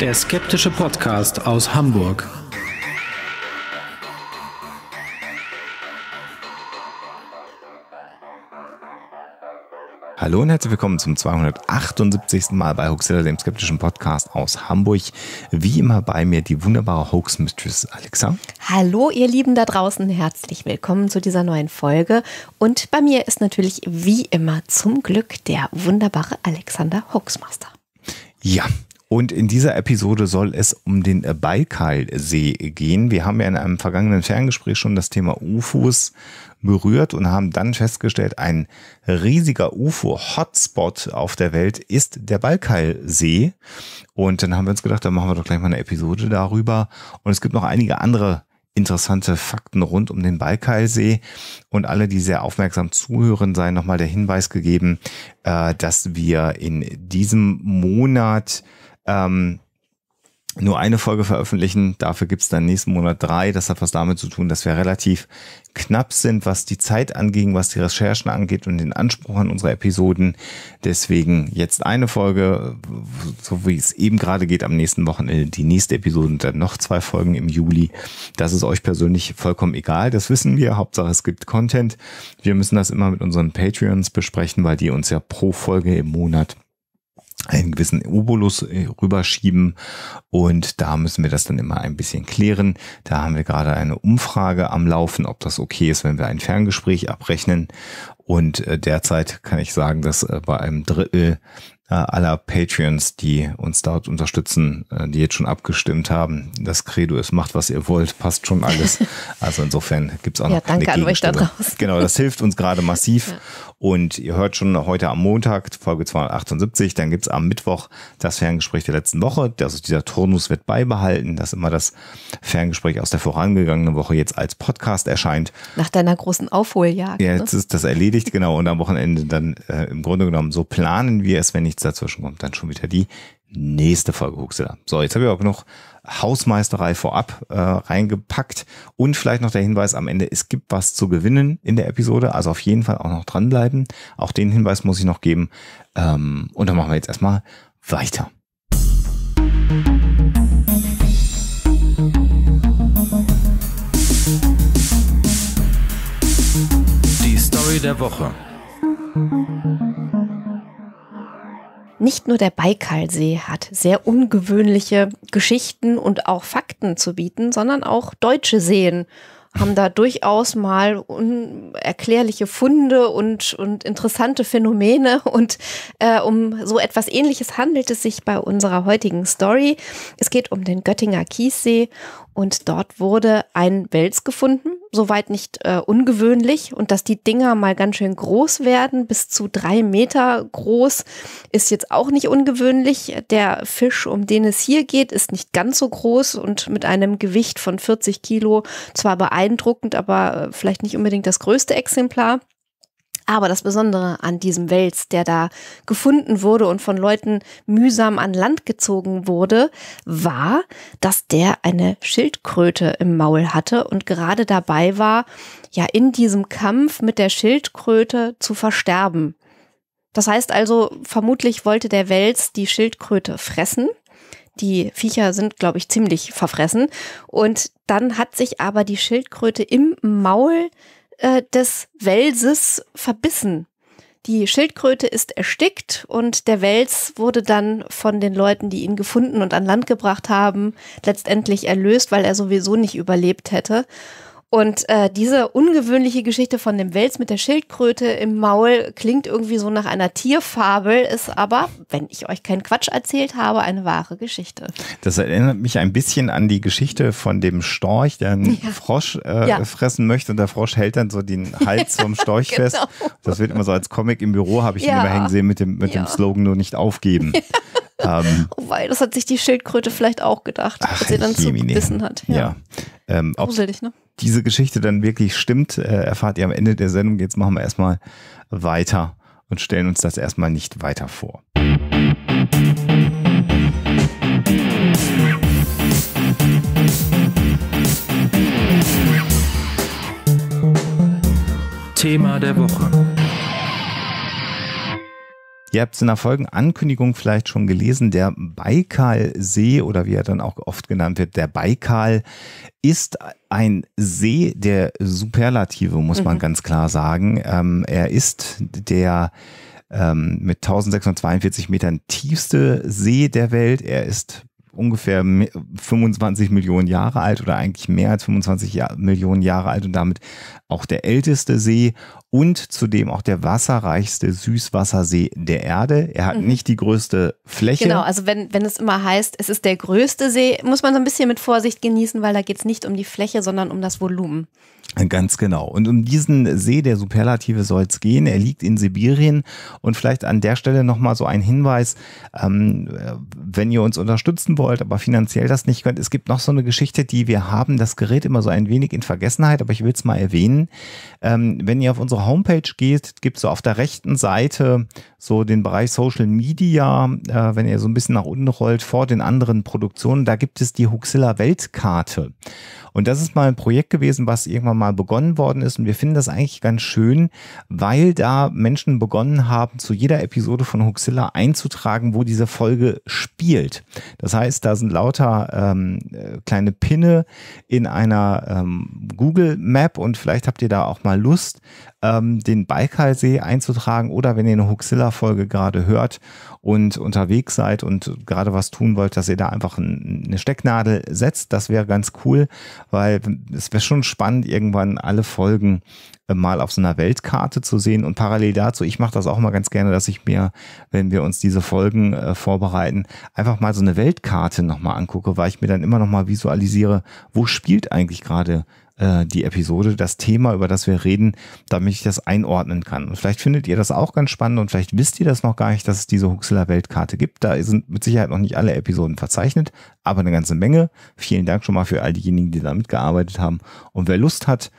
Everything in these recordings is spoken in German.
Der skeptische Podcast aus Hamburg. Hallo und herzlich willkommen zum 278. Mal bei Hoaxilla, dem skeptischen Podcast aus Hamburg. Wie immer bei mir die wunderbare Hoax Mistress Alexa. Hallo, ihr Lieben da draußen, herzlich willkommen zu dieser neuen Folge. Und bei mir ist natürlich wie immer zum Glück der wunderbare Alexander Hoaxmaster. Ja, und in dieser Episode soll es um den äh, Baikalsee gehen. Wir haben ja in einem vergangenen Ferngespräch schon das Thema UFOs berührt und haben dann festgestellt, ein riesiger UFO-Hotspot auf der Welt ist der Baikalsee. Und dann haben wir uns gedacht, dann machen wir doch gleich mal eine Episode darüber. Und es gibt noch einige andere interessante Fakten rund um den Baikalsee. Und alle, die sehr aufmerksam zuhören, seien nochmal der Hinweis gegeben, äh, dass wir in diesem Monat ähm, nur eine Folge veröffentlichen. Dafür gibt es dann nächsten Monat drei. Das hat was damit zu tun, dass wir relativ knapp sind, was die Zeit angeht, was die Recherchen angeht und den Anspruch an unsere Episoden. Deswegen jetzt eine Folge, so wie es eben gerade geht, am nächsten Wochenende die nächste Episode und dann noch zwei Folgen im Juli. Das ist euch persönlich vollkommen egal. Das wissen wir. Hauptsache es gibt Content. Wir müssen das immer mit unseren Patreons besprechen, weil die uns ja pro Folge im Monat einen gewissen Obolus äh, rüberschieben und da müssen wir das dann immer ein bisschen klären. Da haben wir gerade eine Umfrage am Laufen, ob das okay ist, wenn wir ein Ferngespräch abrechnen und äh, derzeit kann ich sagen, dass äh, bei einem Drittel äh, aller Patreons, die uns dort unterstützen, äh, die jetzt schon abgestimmt haben. Das Credo ist, macht was ihr wollt, passt schon alles. Also insofern gibt es auch noch ja, danke eine an euch da draußen. Genau, das hilft uns gerade massiv. Ja. Und ihr hört schon heute am Montag Folge 278, dann gibt es am Mittwoch das Ferngespräch der letzten Woche. Also dieser Turnus wird beibehalten, dass immer das Ferngespräch aus der vorangegangenen Woche jetzt als Podcast erscheint. Nach deiner großen Aufholjagd. Ja, ne? jetzt ne? ist das erledigt, genau. Und am Wochenende dann äh, im Grunde genommen, so planen wir es, wenn ich nichts dazwischen kommt, dann schon wieder die nächste Folge Huxilla. So, jetzt habe ich auch noch Hausmeisterei vorab äh, reingepackt und vielleicht noch der Hinweis am Ende, es gibt was zu gewinnen in der Episode, also auf jeden Fall auch noch dranbleiben. Auch den Hinweis muss ich noch geben. Ähm, und dann machen wir jetzt erstmal weiter. Die Story der Woche. Nicht nur der Baikalsee hat sehr ungewöhnliche Geschichten und auch Fakten zu bieten, sondern auch deutsche Seen haben da durchaus mal unerklärliche Funde und, und interessante Phänomene. Und äh, um so etwas Ähnliches handelt es sich bei unserer heutigen Story. Es geht um den Göttinger Kiessee und dort wurde ein Wels gefunden, soweit nicht äh, ungewöhnlich. Und dass die Dinger mal ganz schön groß werden, bis zu drei Meter groß, ist jetzt auch nicht ungewöhnlich. Der Fisch, um den es hier geht, ist nicht ganz so groß und mit einem Gewicht von 40 Kilo zwar beeindruckend, aber äh, vielleicht nicht unbedingt das größte Exemplar. Aber das Besondere an diesem Wels, der da gefunden wurde und von Leuten mühsam an Land gezogen wurde, war, dass der eine Schildkröte im Maul hatte und gerade dabei war, ja in diesem Kampf mit der Schildkröte zu versterben. Das heißt also, vermutlich wollte der Wels die Schildkröte fressen. Die Viecher sind, glaube ich, ziemlich verfressen. Und dann hat sich aber die Schildkröte im Maul äh, des Welses verbissen. Die Schildkröte ist erstickt und der Wels wurde dann von den Leuten, die ihn gefunden und an Land gebracht haben, letztendlich erlöst, weil er sowieso nicht überlebt hätte. Und äh, diese ungewöhnliche Geschichte von dem Wels mit der Schildkröte im Maul klingt irgendwie so nach einer Tierfabel, ist aber, wenn ich euch keinen Quatsch erzählt habe, eine wahre Geschichte. Das erinnert mich ein bisschen an die Geschichte von dem Storch, der einen ja. Frosch äh, ja. fressen möchte und der Frosch hält dann so den Hals vom Storch genau. fest. Das wird immer so als Comic im Büro, habe ich ja. ihn immer hängen sehen mit dem, mit dem Slogan nur nicht aufgeben. Ähm, oh, weil das hat sich die Schildkröte vielleicht auch gedacht, ach, als sie dann zu wissen hat. Ja. ja. Ähm, ob Gruselig, ne? diese Geschichte dann wirklich stimmt, äh, erfahrt ihr am Ende der Sendung. Jetzt machen wir erstmal weiter und stellen uns das erstmal nicht weiter vor. Thema der Woche. Ihr habt es in der Folgenankündigung vielleicht schon gelesen, der Baikalsee oder wie er dann auch oft genannt wird, der Baikal ist ein See der Superlative, muss man mhm. ganz klar sagen. Ähm, er ist der ähm, mit 1642 Metern tiefste See der Welt. Er ist ungefähr 25 Millionen Jahre alt oder eigentlich mehr als 25 Jahr Millionen Jahre alt und damit auch der älteste See und zudem auch der wasserreichste Süßwassersee der Erde. Er hat mhm. nicht die größte Fläche. Genau, also wenn, wenn es immer heißt, es ist der größte See, muss man so ein bisschen mit Vorsicht genießen, weil da geht es nicht um die Fläche, sondern um das Volumen. Ganz genau. Und um diesen See der Superlative soll es gehen. Er liegt in Sibirien. Und vielleicht an der Stelle nochmal so ein Hinweis, ähm, äh, wenn ihr uns unterstützen wollt, aber finanziell das nicht könnt. Es gibt noch so eine Geschichte, die wir haben. Das gerät immer so ein wenig in Vergessenheit, aber ich will es mal erwähnen. Ähm, wenn ihr auf unsere Homepage geht, gibt es so auf der rechten Seite so den Bereich Social Media, äh, wenn ihr so ein bisschen nach unten rollt, vor den anderen Produktionen. Da gibt es die Huxilla Weltkarte. Und das ist mal ein Projekt gewesen, was irgendwann mal begonnen worden ist. Und wir finden das eigentlich ganz schön, weil da Menschen begonnen haben, zu jeder Episode von Huxilla einzutragen, wo diese Folge spielt. Das heißt, da sind lauter ähm, äh, kleine Pinne in einer ähm, Google Map und vielleicht habt ihr da auch mal Lust, ähm, den Baikalsee einzutragen oder wenn ihr eine Huxilla-Folge gerade hört und unterwegs seid und gerade was tun wollt, dass ihr da einfach eine Stecknadel setzt. Das wäre ganz cool, weil es wäre schon spannend, irgendwann alle Folgen äh, mal auf so einer Weltkarte zu sehen. Und parallel dazu, ich mache das auch mal ganz gerne, dass ich mir, wenn wir uns diese Folgen äh, vorbereiten, einfach mal so eine Weltkarte nochmal angucke, weil ich mir dann immer nochmal visualisiere, wo spielt eigentlich gerade äh, die Episode, das Thema, über das wir reden, damit ich das einordnen kann. Und vielleicht findet ihr das auch ganz spannend und vielleicht wisst ihr das noch gar nicht, dass es diese Huxler Weltkarte gibt. Da sind mit Sicherheit noch nicht alle Episoden verzeichnet, aber eine ganze Menge. Vielen Dank schon mal für all diejenigen, die da mitgearbeitet haben. Und wer Lust hat,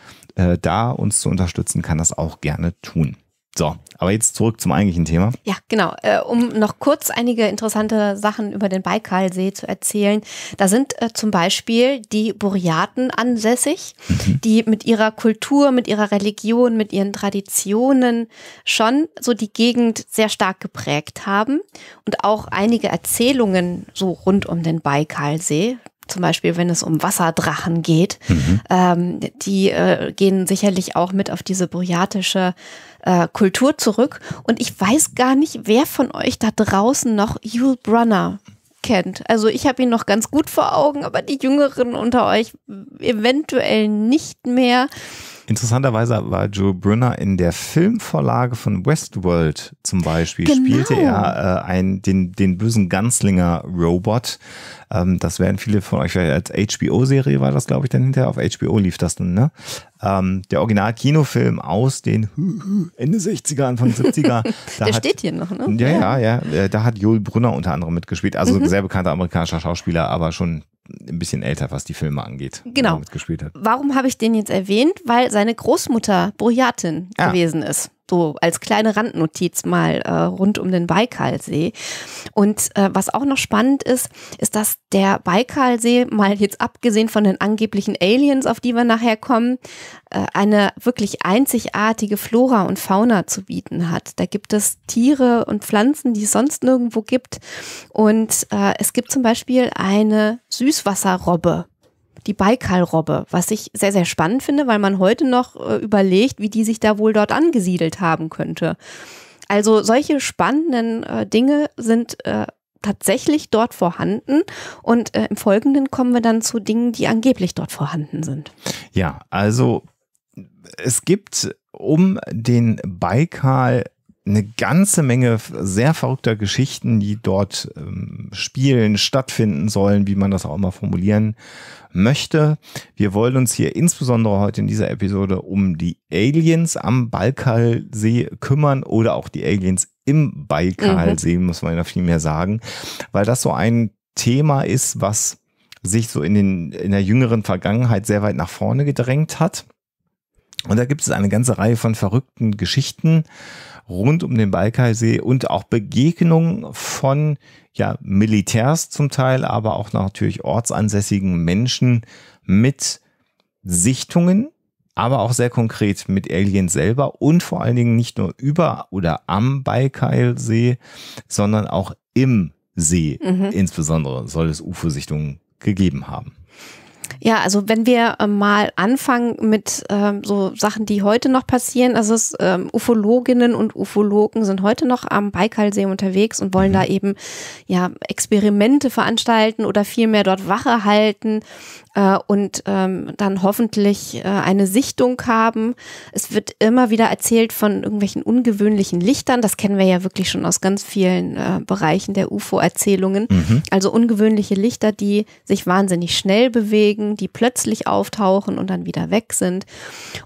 äh, da uns zu unterstützen, kann das auch gerne tun. So, aber jetzt zurück zum eigentlichen Thema. Ja, genau. Äh, um noch kurz einige interessante Sachen über den Baikalsee zu erzählen. Da sind äh, zum Beispiel die Buryaten ansässig, mhm. die mit ihrer Kultur, mit ihrer Religion, mit ihren Traditionen schon so die Gegend sehr stark geprägt haben und auch einige Erzählungen so rund um den Baikalsee zum Beispiel wenn es um Wasserdrachen geht. Mhm. Ähm, die äh, gehen sicherlich auch mit auf diese buryatische äh, Kultur zurück. Und ich weiß gar nicht, wer von euch da draußen noch Hugh Brunner kennt. Also ich habe ihn noch ganz gut vor Augen, aber die Jüngeren unter euch eventuell nicht mehr. Interessanterweise war Joe Brunner in der Filmvorlage von Westworld zum Beispiel, genau. spielte er äh, einen, den, den bösen Ganzlinger Robot. Ähm, das werden viele von euch, als HBO-Serie war das, glaube ich, dann hinterher. Auf HBO lief das dann, ne? Ähm, der Original-Kinofilm aus den Ende 60er, Anfang 70er. der hat, steht hier noch, ne? Ja, ja, ja. Äh, da hat Joel Brunner unter anderem mitgespielt. Also mhm. sehr bekannter amerikanischer Schauspieler, aber schon ein bisschen älter, was die Filme angeht. Genau. Mitgespielt hat. Warum habe ich den jetzt erwähnt? Weil seine Großmutter Burjatin ah. gewesen ist so als kleine Randnotiz mal äh, rund um den Baikalsee. Und äh, was auch noch spannend ist, ist, dass der Baikalsee, mal jetzt abgesehen von den angeblichen Aliens, auf die wir nachher kommen, äh, eine wirklich einzigartige Flora und Fauna zu bieten hat. Da gibt es Tiere und Pflanzen, die es sonst nirgendwo gibt. Und äh, es gibt zum Beispiel eine Süßwasserrobbe die Baikalrobbe, was ich sehr, sehr spannend finde, weil man heute noch äh, überlegt, wie die sich da wohl dort angesiedelt haben könnte. Also solche spannenden äh, Dinge sind äh, tatsächlich dort vorhanden. Und äh, im Folgenden kommen wir dann zu Dingen, die angeblich dort vorhanden sind. Ja, also es gibt um den Baikal eine ganze Menge sehr verrückter Geschichten, die dort ähm, spielen, stattfinden sollen, wie man das auch immer formulieren möchte. Wir wollen uns hier insbesondere heute in dieser Episode um die Aliens am Balkalsee kümmern oder auch die Aliens im Balkalsee, mhm. muss man ja viel mehr sagen, weil das so ein Thema ist, was sich so in, den, in der jüngeren Vergangenheit sehr weit nach vorne gedrängt hat. Und da gibt es eine ganze Reihe von verrückten Geschichten, rund um den Balkaisee und auch Begegnungen von ja, Militärs zum Teil, aber auch natürlich ortsansässigen Menschen mit Sichtungen, aber auch sehr konkret mit Aliens selber und vor allen Dingen nicht nur über oder am Baikalsee, sondern auch im See mhm. insbesondere soll es UFO-Sichtungen gegeben haben. Ja, also wenn wir ähm, mal anfangen mit ähm, so Sachen, die heute noch passieren, also es, ähm, Ufologinnen und Ufologen sind heute noch am Baikalsee unterwegs und wollen mhm. da eben ja Experimente veranstalten oder vielmehr dort Wache halten äh, und ähm, dann hoffentlich äh, eine Sichtung haben. Es wird immer wieder erzählt von irgendwelchen ungewöhnlichen Lichtern. Das kennen wir ja wirklich schon aus ganz vielen äh, Bereichen der UFO-Erzählungen. Mhm. Also ungewöhnliche Lichter, die sich wahnsinnig schnell bewegen, die plötzlich auftauchen und dann wieder weg sind.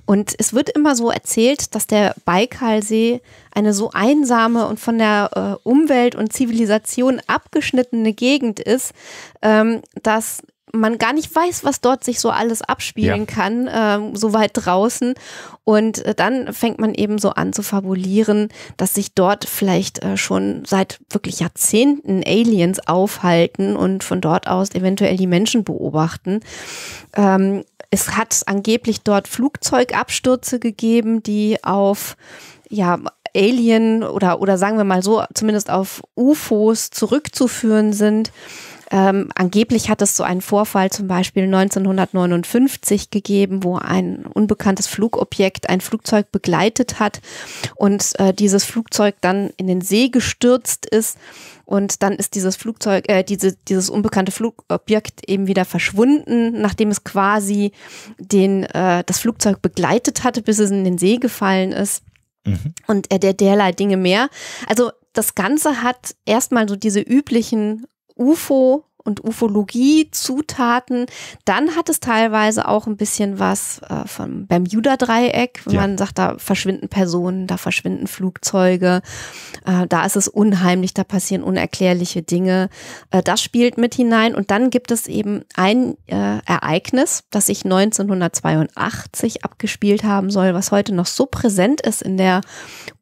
Und es wird immer so erzählt, dass der Baikalsee eine so einsame und von der äh, Umwelt und Zivilisation abgeschnittene Gegend ist, ähm, dass man gar nicht weiß, was dort sich so alles abspielen ja. kann, ähm, so weit draußen. Und äh, dann fängt man eben so an zu fabulieren, dass sich dort vielleicht äh, schon seit wirklich Jahrzehnten Aliens aufhalten und von dort aus eventuell die Menschen beobachten. Ähm, es hat angeblich dort Flugzeugabstürze gegeben, die auf ja, Alien oder, oder sagen wir mal so, zumindest auf UFOs zurückzuführen sind. Ähm, angeblich hat es so einen Vorfall zum Beispiel 1959 gegeben, wo ein unbekanntes Flugobjekt ein Flugzeug begleitet hat und äh, dieses Flugzeug dann in den See gestürzt ist. Und dann ist dieses Flugzeug, äh, diese, dieses unbekannte Flugobjekt eben wieder verschwunden, nachdem es quasi den, äh, das Flugzeug begleitet hatte, bis es in den See gefallen ist. Mhm. Und äh, der, derlei Dinge mehr. Also das Ganze hat erstmal so diese üblichen UFO und Ufologie Zutaten. Dann hat es teilweise auch ein bisschen was äh, vom Bermuda Dreieck. Ja. Man sagt, da verschwinden Personen, da verschwinden Flugzeuge, äh, da ist es unheimlich, da passieren unerklärliche Dinge. Äh, das spielt mit hinein. Und dann gibt es eben ein äh, Ereignis, das sich 1982 abgespielt haben soll, was heute noch so präsent ist in der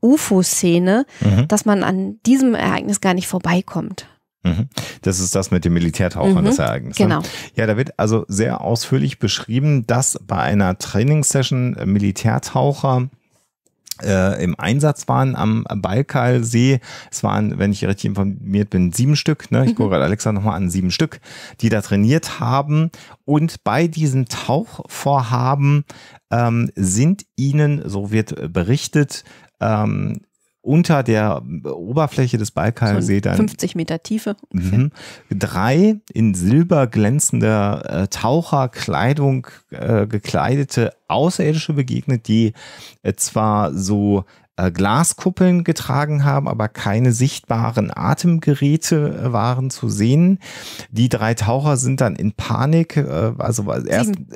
UFO-Szene, mhm. dass man an diesem Ereignis gar nicht vorbeikommt. Mhm. Das ist das mit dem Militärtauchern, mhm, das Ereignis. Ne? Genau. Ja, da wird also sehr ausführlich beschrieben, dass bei einer Trainingssession äh, Militärtaucher äh, im Einsatz waren am Baikalsee. Es waren, wenn ich richtig informiert bin, sieben Stück. Ne? Ich mhm. gucke gerade Alexa nochmal an, sieben Stück, die da trainiert haben. Und bei diesem Tauchvorhaben ähm, sind ihnen, so wird berichtet, ähm, unter der Oberfläche des Baikalsee so dann 50 Meter Tiefe. Mhm. Drei in silber glänzender äh, Taucherkleidung äh, gekleidete Außerirdische begegnet, die äh, zwar so äh, Glaskuppeln getragen haben, aber keine sichtbaren Atemgeräte äh, waren zu sehen. Die drei Taucher sind dann in Panik, äh, also erst Sieben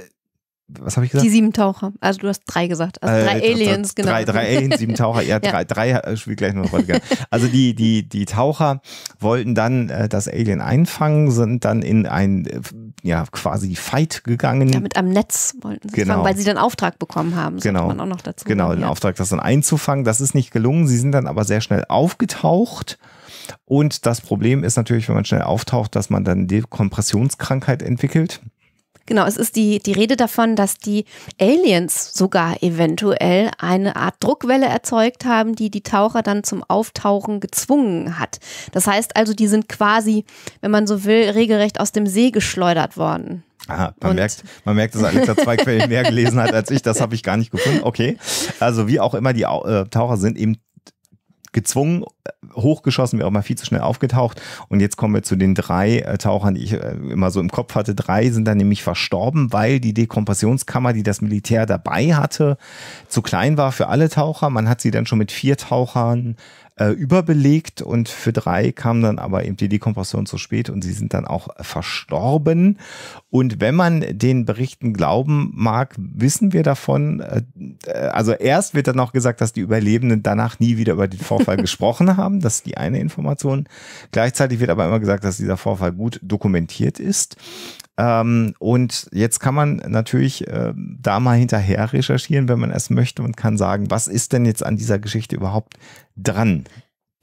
was habe ich gesagt? Die sieben Taucher. Also du hast drei gesagt. Also äh, drei äh, Aliens, genau. Drei, drei Aliens, sieben Taucher. Ja, ja. drei, drei äh, spielt gleich noch eine Rolle. Genau. Also die, die, die Taucher wollten dann äh, das Alien einfangen, sind dann in ein äh, ja quasi Fight gegangen. Ja, mit einem Netz wollten sie genau. fangen, weil sie dann Auftrag bekommen haben. Genau. Man auch noch dazu genau, den ja. Auftrag, das dann einzufangen. Das ist nicht gelungen. Sie sind dann aber sehr schnell aufgetaucht. Und das Problem ist natürlich, wenn man schnell auftaucht, dass man dann Dekompressionskrankheit entwickelt. Genau, es ist die, die Rede davon, dass die Aliens sogar eventuell eine Art Druckwelle erzeugt haben, die die Taucher dann zum Auftauchen gezwungen hat. Das heißt also, die sind quasi, wenn man so will, regelrecht aus dem See geschleudert worden. Aha, man, merkt, man merkt, dass Alexa zwei Quellen mehr gelesen hat als ich. Das habe ich gar nicht gefunden. Okay. Also wie auch immer, die äh, Taucher sind eben gezwungen, äh, hochgeschossen, wäre auch mal viel zu schnell aufgetaucht. Und jetzt kommen wir zu den drei äh, Tauchern, die ich äh, immer so im Kopf hatte. Drei sind dann nämlich verstorben, weil die Dekompressionskammer, die das Militär dabei hatte, zu klein war für alle Taucher. Man hat sie dann schon mit vier Tauchern äh, überbelegt und für drei kam dann aber eben die Dekompression zu spät und sie sind dann auch verstorben. Und wenn man den Berichten glauben mag, wissen wir davon, äh, also erst wird dann auch gesagt, dass die Überlebenden danach nie wieder über den Vorfall gesprochen haben. Das ist die eine Information. Gleichzeitig wird aber immer gesagt, dass dieser Vorfall gut dokumentiert ist. Ähm, und jetzt kann man natürlich äh, da mal hinterher recherchieren, wenn man es möchte und kann sagen, was ist denn jetzt an dieser Geschichte überhaupt dran?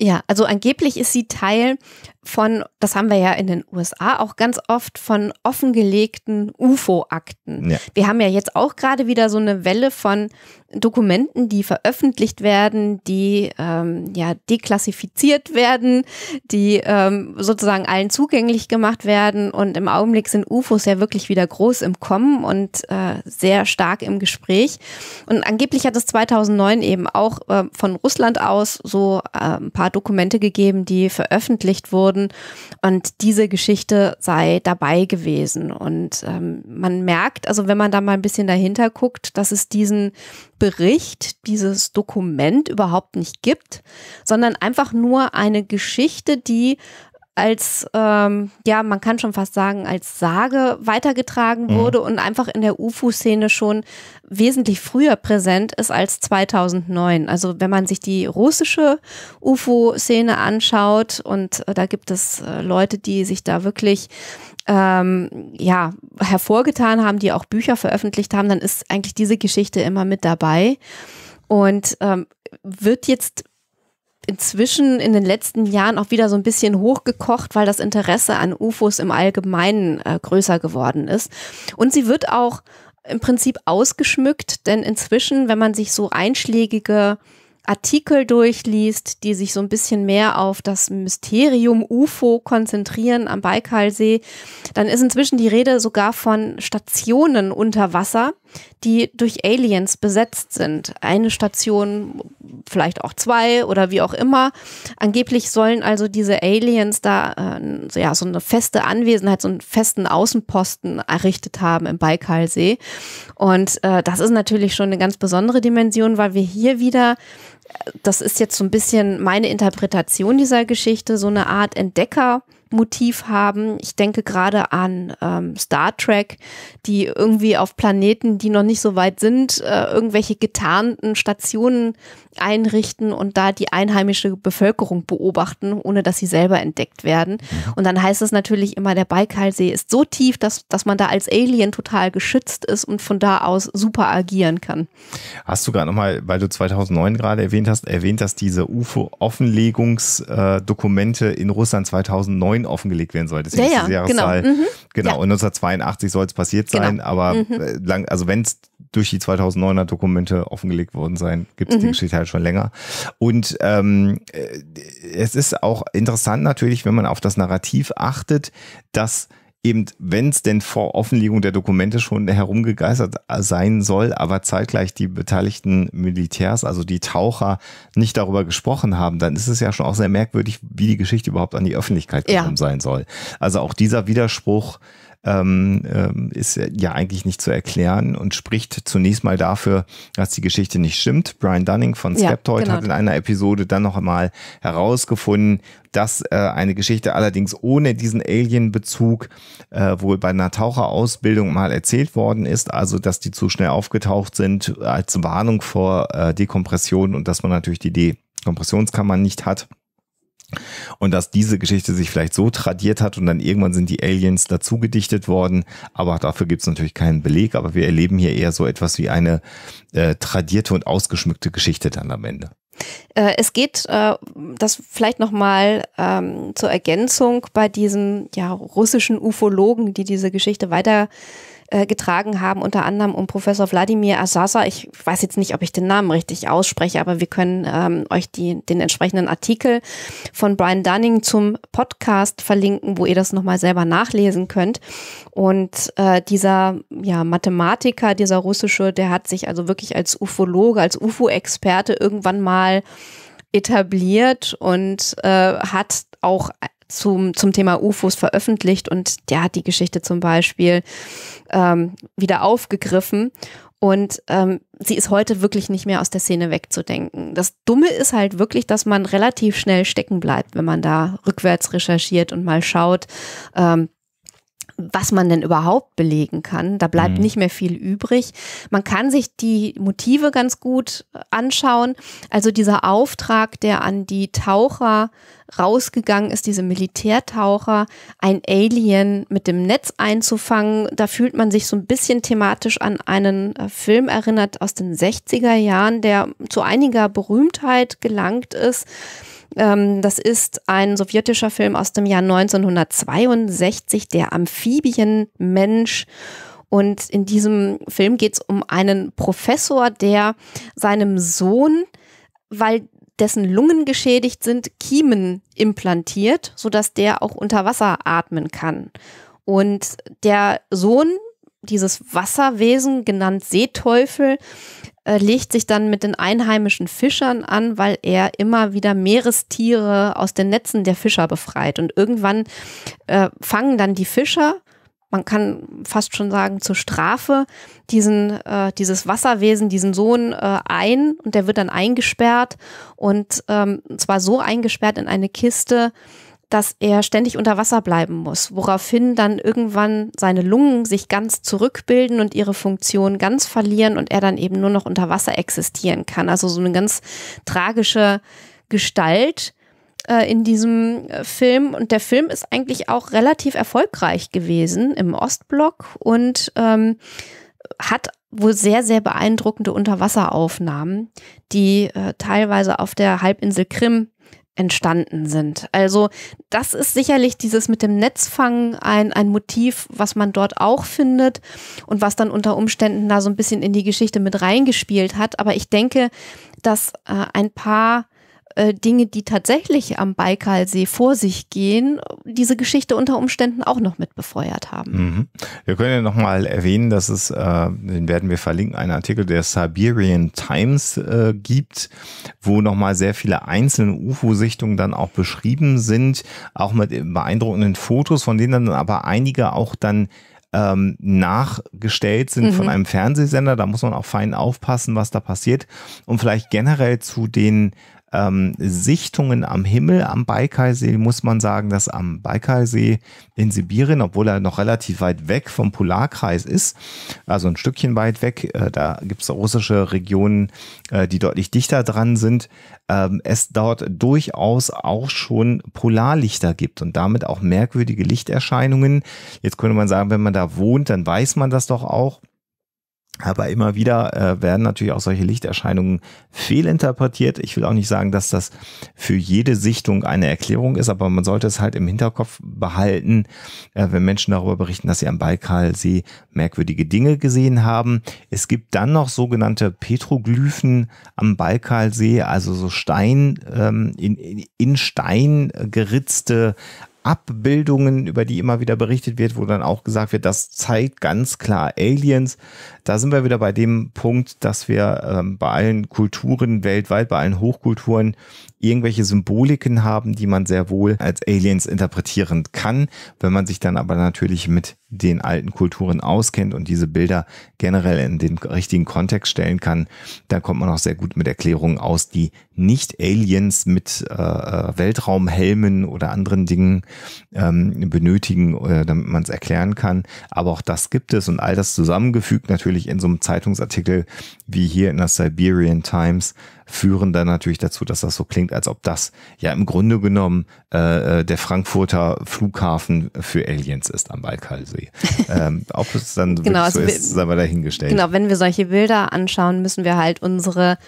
Ja, also angeblich ist sie Teil von, das haben wir ja in den USA auch ganz oft, von offengelegten UFO-Akten. Ja. Wir haben ja jetzt auch gerade wieder so eine Welle von Dokumenten, die veröffentlicht werden, die ähm, ja deklassifiziert werden, die ähm, sozusagen allen zugänglich gemacht werden. Und im Augenblick sind UFOs ja wirklich wieder groß im Kommen und äh, sehr stark im Gespräch. Und angeblich hat es 2009 eben auch äh, von Russland aus so äh, ein paar Dokumente gegeben, die veröffentlicht wurden. Und diese Geschichte sei dabei gewesen. Und ähm, man merkt, also wenn man da mal ein bisschen dahinter guckt, dass es diesen Bericht, dieses Dokument überhaupt nicht gibt, sondern einfach nur eine Geschichte, die als, ähm, ja, man kann schon fast sagen, als Sage weitergetragen mhm. wurde und einfach in der UFO-Szene schon wesentlich früher präsent ist als 2009. Also wenn man sich die russische UFO-Szene anschaut und äh, da gibt es äh, Leute, die sich da wirklich ähm, ja, hervorgetan haben, die auch Bücher veröffentlicht haben, dann ist eigentlich diese Geschichte immer mit dabei und ähm, wird jetzt inzwischen in den letzten Jahren auch wieder so ein bisschen hochgekocht, weil das Interesse an UFOs im Allgemeinen äh, größer geworden ist. Und sie wird auch im Prinzip ausgeschmückt, denn inzwischen, wenn man sich so einschlägige Artikel durchliest, die sich so ein bisschen mehr auf das Mysterium UFO konzentrieren am Baikalsee, dann ist inzwischen die Rede sogar von Stationen unter Wasser, die durch Aliens besetzt sind. Eine Station, vielleicht auch zwei oder wie auch immer. Angeblich sollen also diese Aliens da äh, ja, so eine feste Anwesenheit, so einen festen Außenposten errichtet haben im Baikalsee. Und äh, das ist natürlich schon eine ganz besondere Dimension, weil wir hier wieder das ist jetzt so ein bisschen meine Interpretation dieser Geschichte, so eine Art Entdecker Motiv haben. Ich denke gerade an ähm, Star Trek, die irgendwie auf Planeten, die noch nicht so weit sind, äh, irgendwelche getarnten Stationen einrichten und da die einheimische Bevölkerung beobachten, ohne dass sie selber entdeckt werden. Mhm. Und dann heißt es natürlich immer, der Baikalsee ist so tief, dass, dass man da als Alien total geschützt ist und von da aus super agieren kann. Hast du gerade nochmal, weil du 2009 gerade erwähnt hast, erwähnt, dass diese UFO-Offenlegungsdokumente äh, in Russland 2009 Termin offengelegt werden soll. Deswegen ja, ist ja, genau. Mhm. genau. Ja. Und 1982 soll es passiert genau. sein, genau. aber mhm. Äh, lang, also wenn es durch die 2009er Dokumente offengelegt worden sein, gibt es mhm. die Geschichte halt schon länger. Und ähm, äh, es ist auch interessant natürlich, wenn man auf das Narrativ achtet, dass eben, wenn es denn vor Offenlegung der Dokumente schon herumgegeistert äh, sein soll, aber zeitgleich die beteiligten Militärs, also die Taucher, nicht darüber gesprochen haben, dann ist es ja schon auch sehr merkwürdig, wie die Geschichte überhaupt an die Öffentlichkeit gekommen ja. sein soll. Also auch dieser Widerspruch ähm, ähm, ist ja eigentlich nicht zu erklären und spricht zunächst mal dafür, dass die Geschichte nicht stimmt. Brian Dunning von Skeptoid ja, genau. hat in einer Episode dann noch einmal herausgefunden, dass äh, eine Geschichte allerdings ohne diesen Alien-Bezug äh, wohl bei einer Taucherausbildung mal erzählt worden ist, also dass die zu schnell aufgetaucht sind als Warnung vor äh, Dekompression und dass man natürlich die Dekompressionskammer nicht hat. Und dass diese Geschichte sich vielleicht so tradiert hat und dann irgendwann sind die Aliens dazu gedichtet worden. Aber dafür gibt es natürlich keinen Beleg. Aber wir erleben hier eher so etwas wie eine äh, tradierte und ausgeschmückte Geschichte dann am Ende. Äh, es geht, äh, das vielleicht nochmal ähm, zur Ergänzung bei diesen ja, russischen Ufologen, die diese Geschichte weiter äh, getragen haben, unter anderem um Professor Wladimir Asasa. Ich weiß jetzt nicht, ob ich den Namen richtig ausspreche, aber wir können ähm, euch die, den entsprechenden Artikel von Brian Dunning zum Podcast verlinken, wo ihr das nochmal selber nachlesen könnt. Und äh, dieser ja, Mathematiker, dieser russische, der hat sich also wirklich als Ufologe, als UFO-Experte irgendwann mal etabliert und äh, hat auch zum, zum Thema UFOs veröffentlicht und der hat die Geschichte zum Beispiel ähm, wieder aufgegriffen. Und ähm, sie ist heute wirklich nicht mehr aus der Szene wegzudenken. Das Dumme ist halt wirklich, dass man relativ schnell stecken bleibt, wenn man da rückwärts recherchiert und mal schaut, ähm, was man denn überhaupt belegen kann. Da bleibt mhm. nicht mehr viel übrig. Man kann sich die Motive ganz gut anschauen. Also dieser Auftrag, der an die Taucher rausgegangen ist, diese Militärtaucher, ein Alien mit dem Netz einzufangen, da fühlt man sich so ein bisschen thematisch an einen äh, Film erinnert aus den 60er Jahren, der zu einiger Berühmtheit gelangt ist. Ähm, das ist ein sowjetischer Film aus dem Jahr 1962, der Amphibienmensch. Und in diesem Film geht es um einen Professor, der seinem Sohn, weil dessen Lungen geschädigt sind, Kiemen implantiert, sodass der auch unter Wasser atmen kann. Und der Sohn dieses Wasserwesen, genannt Seeteufel, äh, legt sich dann mit den einheimischen Fischern an, weil er immer wieder Meerestiere aus den Netzen der Fischer befreit. Und irgendwann äh, fangen dann die Fischer man kann fast schon sagen, zur Strafe diesen, äh, dieses Wasserwesen, diesen Sohn äh, ein und der wird dann eingesperrt und ähm, zwar so eingesperrt in eine Kiste, dass er ständig unter Wasser bleiben muss, woraufhin dann irgendwann seine Lungen sich ganz zurückbilden und ihre Funktion ganz verlieren und er dann eben nur noch unter Wasser existieren kann. Also so eine ganz tragische Gestalt äh, in diesem äh, Film. Und der Film ist eigentlich auch relativ erfolgreich gewesen im Ostblock und ähm, hat wohl sehr, sehr beeindruckende Unterwasseraufnahmen, die äh, teilweise auf der Halbinsel Krim entstanden sind. Also das ist sicherlich dieses mit dem Netzfangen ein, ein Motiv, was man dort auch findet und was dann unter Umständen da so ein bisschen in die Geschichte mit reingespielt hat. Aber ich denke, dass äh, ein paar äh, Dinge, die tatsächlich am Baikalsee vor sich gehen, diese Geschichte unter Umständen auch noch mit befeuert haben. Mhm. Wir können ja nochmal erwähnen, dass es, äh, den werden wir verlinken, einen Artikel der Siberian Times äh, gibt, wo nochmal sehr viele einzelne UFO-Sichtungen dann auch beschrieben sind, auch mit beeindruckenden Fotos, von denen dann aber einige auch dann ähm, nachgestellt sind mhm. von einem Fernsehsender. Da muss man auch fein aufpassen, was da passiert. Und vielleicht generell zu den ähm, Sichtungen am Himmel am Baikalsee muss man sagen, dass am Baikalsee in Sibirien, obwohl er noch relativ weit weg vom Polarkreis ist, also ein Stückchen weit weg, äh, da gibt es russische Regionen, äh, die deutlich dichter dran sind, ähm, es dort durchaus auch schon Polarlichter gibt und damit auch merkwürdige Lichterscheinungen. Jetzt könnte man sagen, wenn man da wohnt, dann weiß man das doch auch. Aber immer wieder äh, werden natürlich auch solche Lichterscheinungen fehlinterpretiert. Ich will auch nicht sagen, dass das für jede Sichtung eine Erklärung ist, aber man sollte es halt im Hinterkopf behalten, äh, wenn Menschen darüber berichten, dass sie am Baikalsee merkwürdige Dinge gesehen haben. Es gibt dann noch sogenannte Petroglyphen am Baikalsee, also so Stein ähm, in, in Stein geritzte Abbildungen, über die immer wieder berichtet wird, wo dann auch gesagt wird, das zeigt ganz klar Aliens da sind wir wieder bei dem Punkt, dass wir ähm, bei allen Kulturen weltweit, bei allen Hochkulturen irgendwelche Symboliken haben, die man sehr wohl als Aliens interpretieren kann. Wenn man sich dann aber natürlich mit den alten Kulturen auskennt und diese Bilder generell in den richtigen Kontext stellen kann, dann kommt man auch sehr gut mit Erklärungen aus, die nicht Aliens mit äh, äh Weltraumhelmen oder anderen Dingen ähm, benötigen, äh, damit man es erklären kann. Aber auch das gibt es und all das zusammengefügt natürlich natürlich in so einem Zeitungsartikel wie hier in der Siberian Times führen dann natürlich dazu, dass das so klingt, als ob das ja im Grunde genommen äh, äh der Frankfurter Flughafen für Aliens ist am Balkalsee. ähm, ob es dann genau, also so ist, sei mal dahingestellt. Genau, wenn wir solche Bilder anschauen, müssen wir halt unsere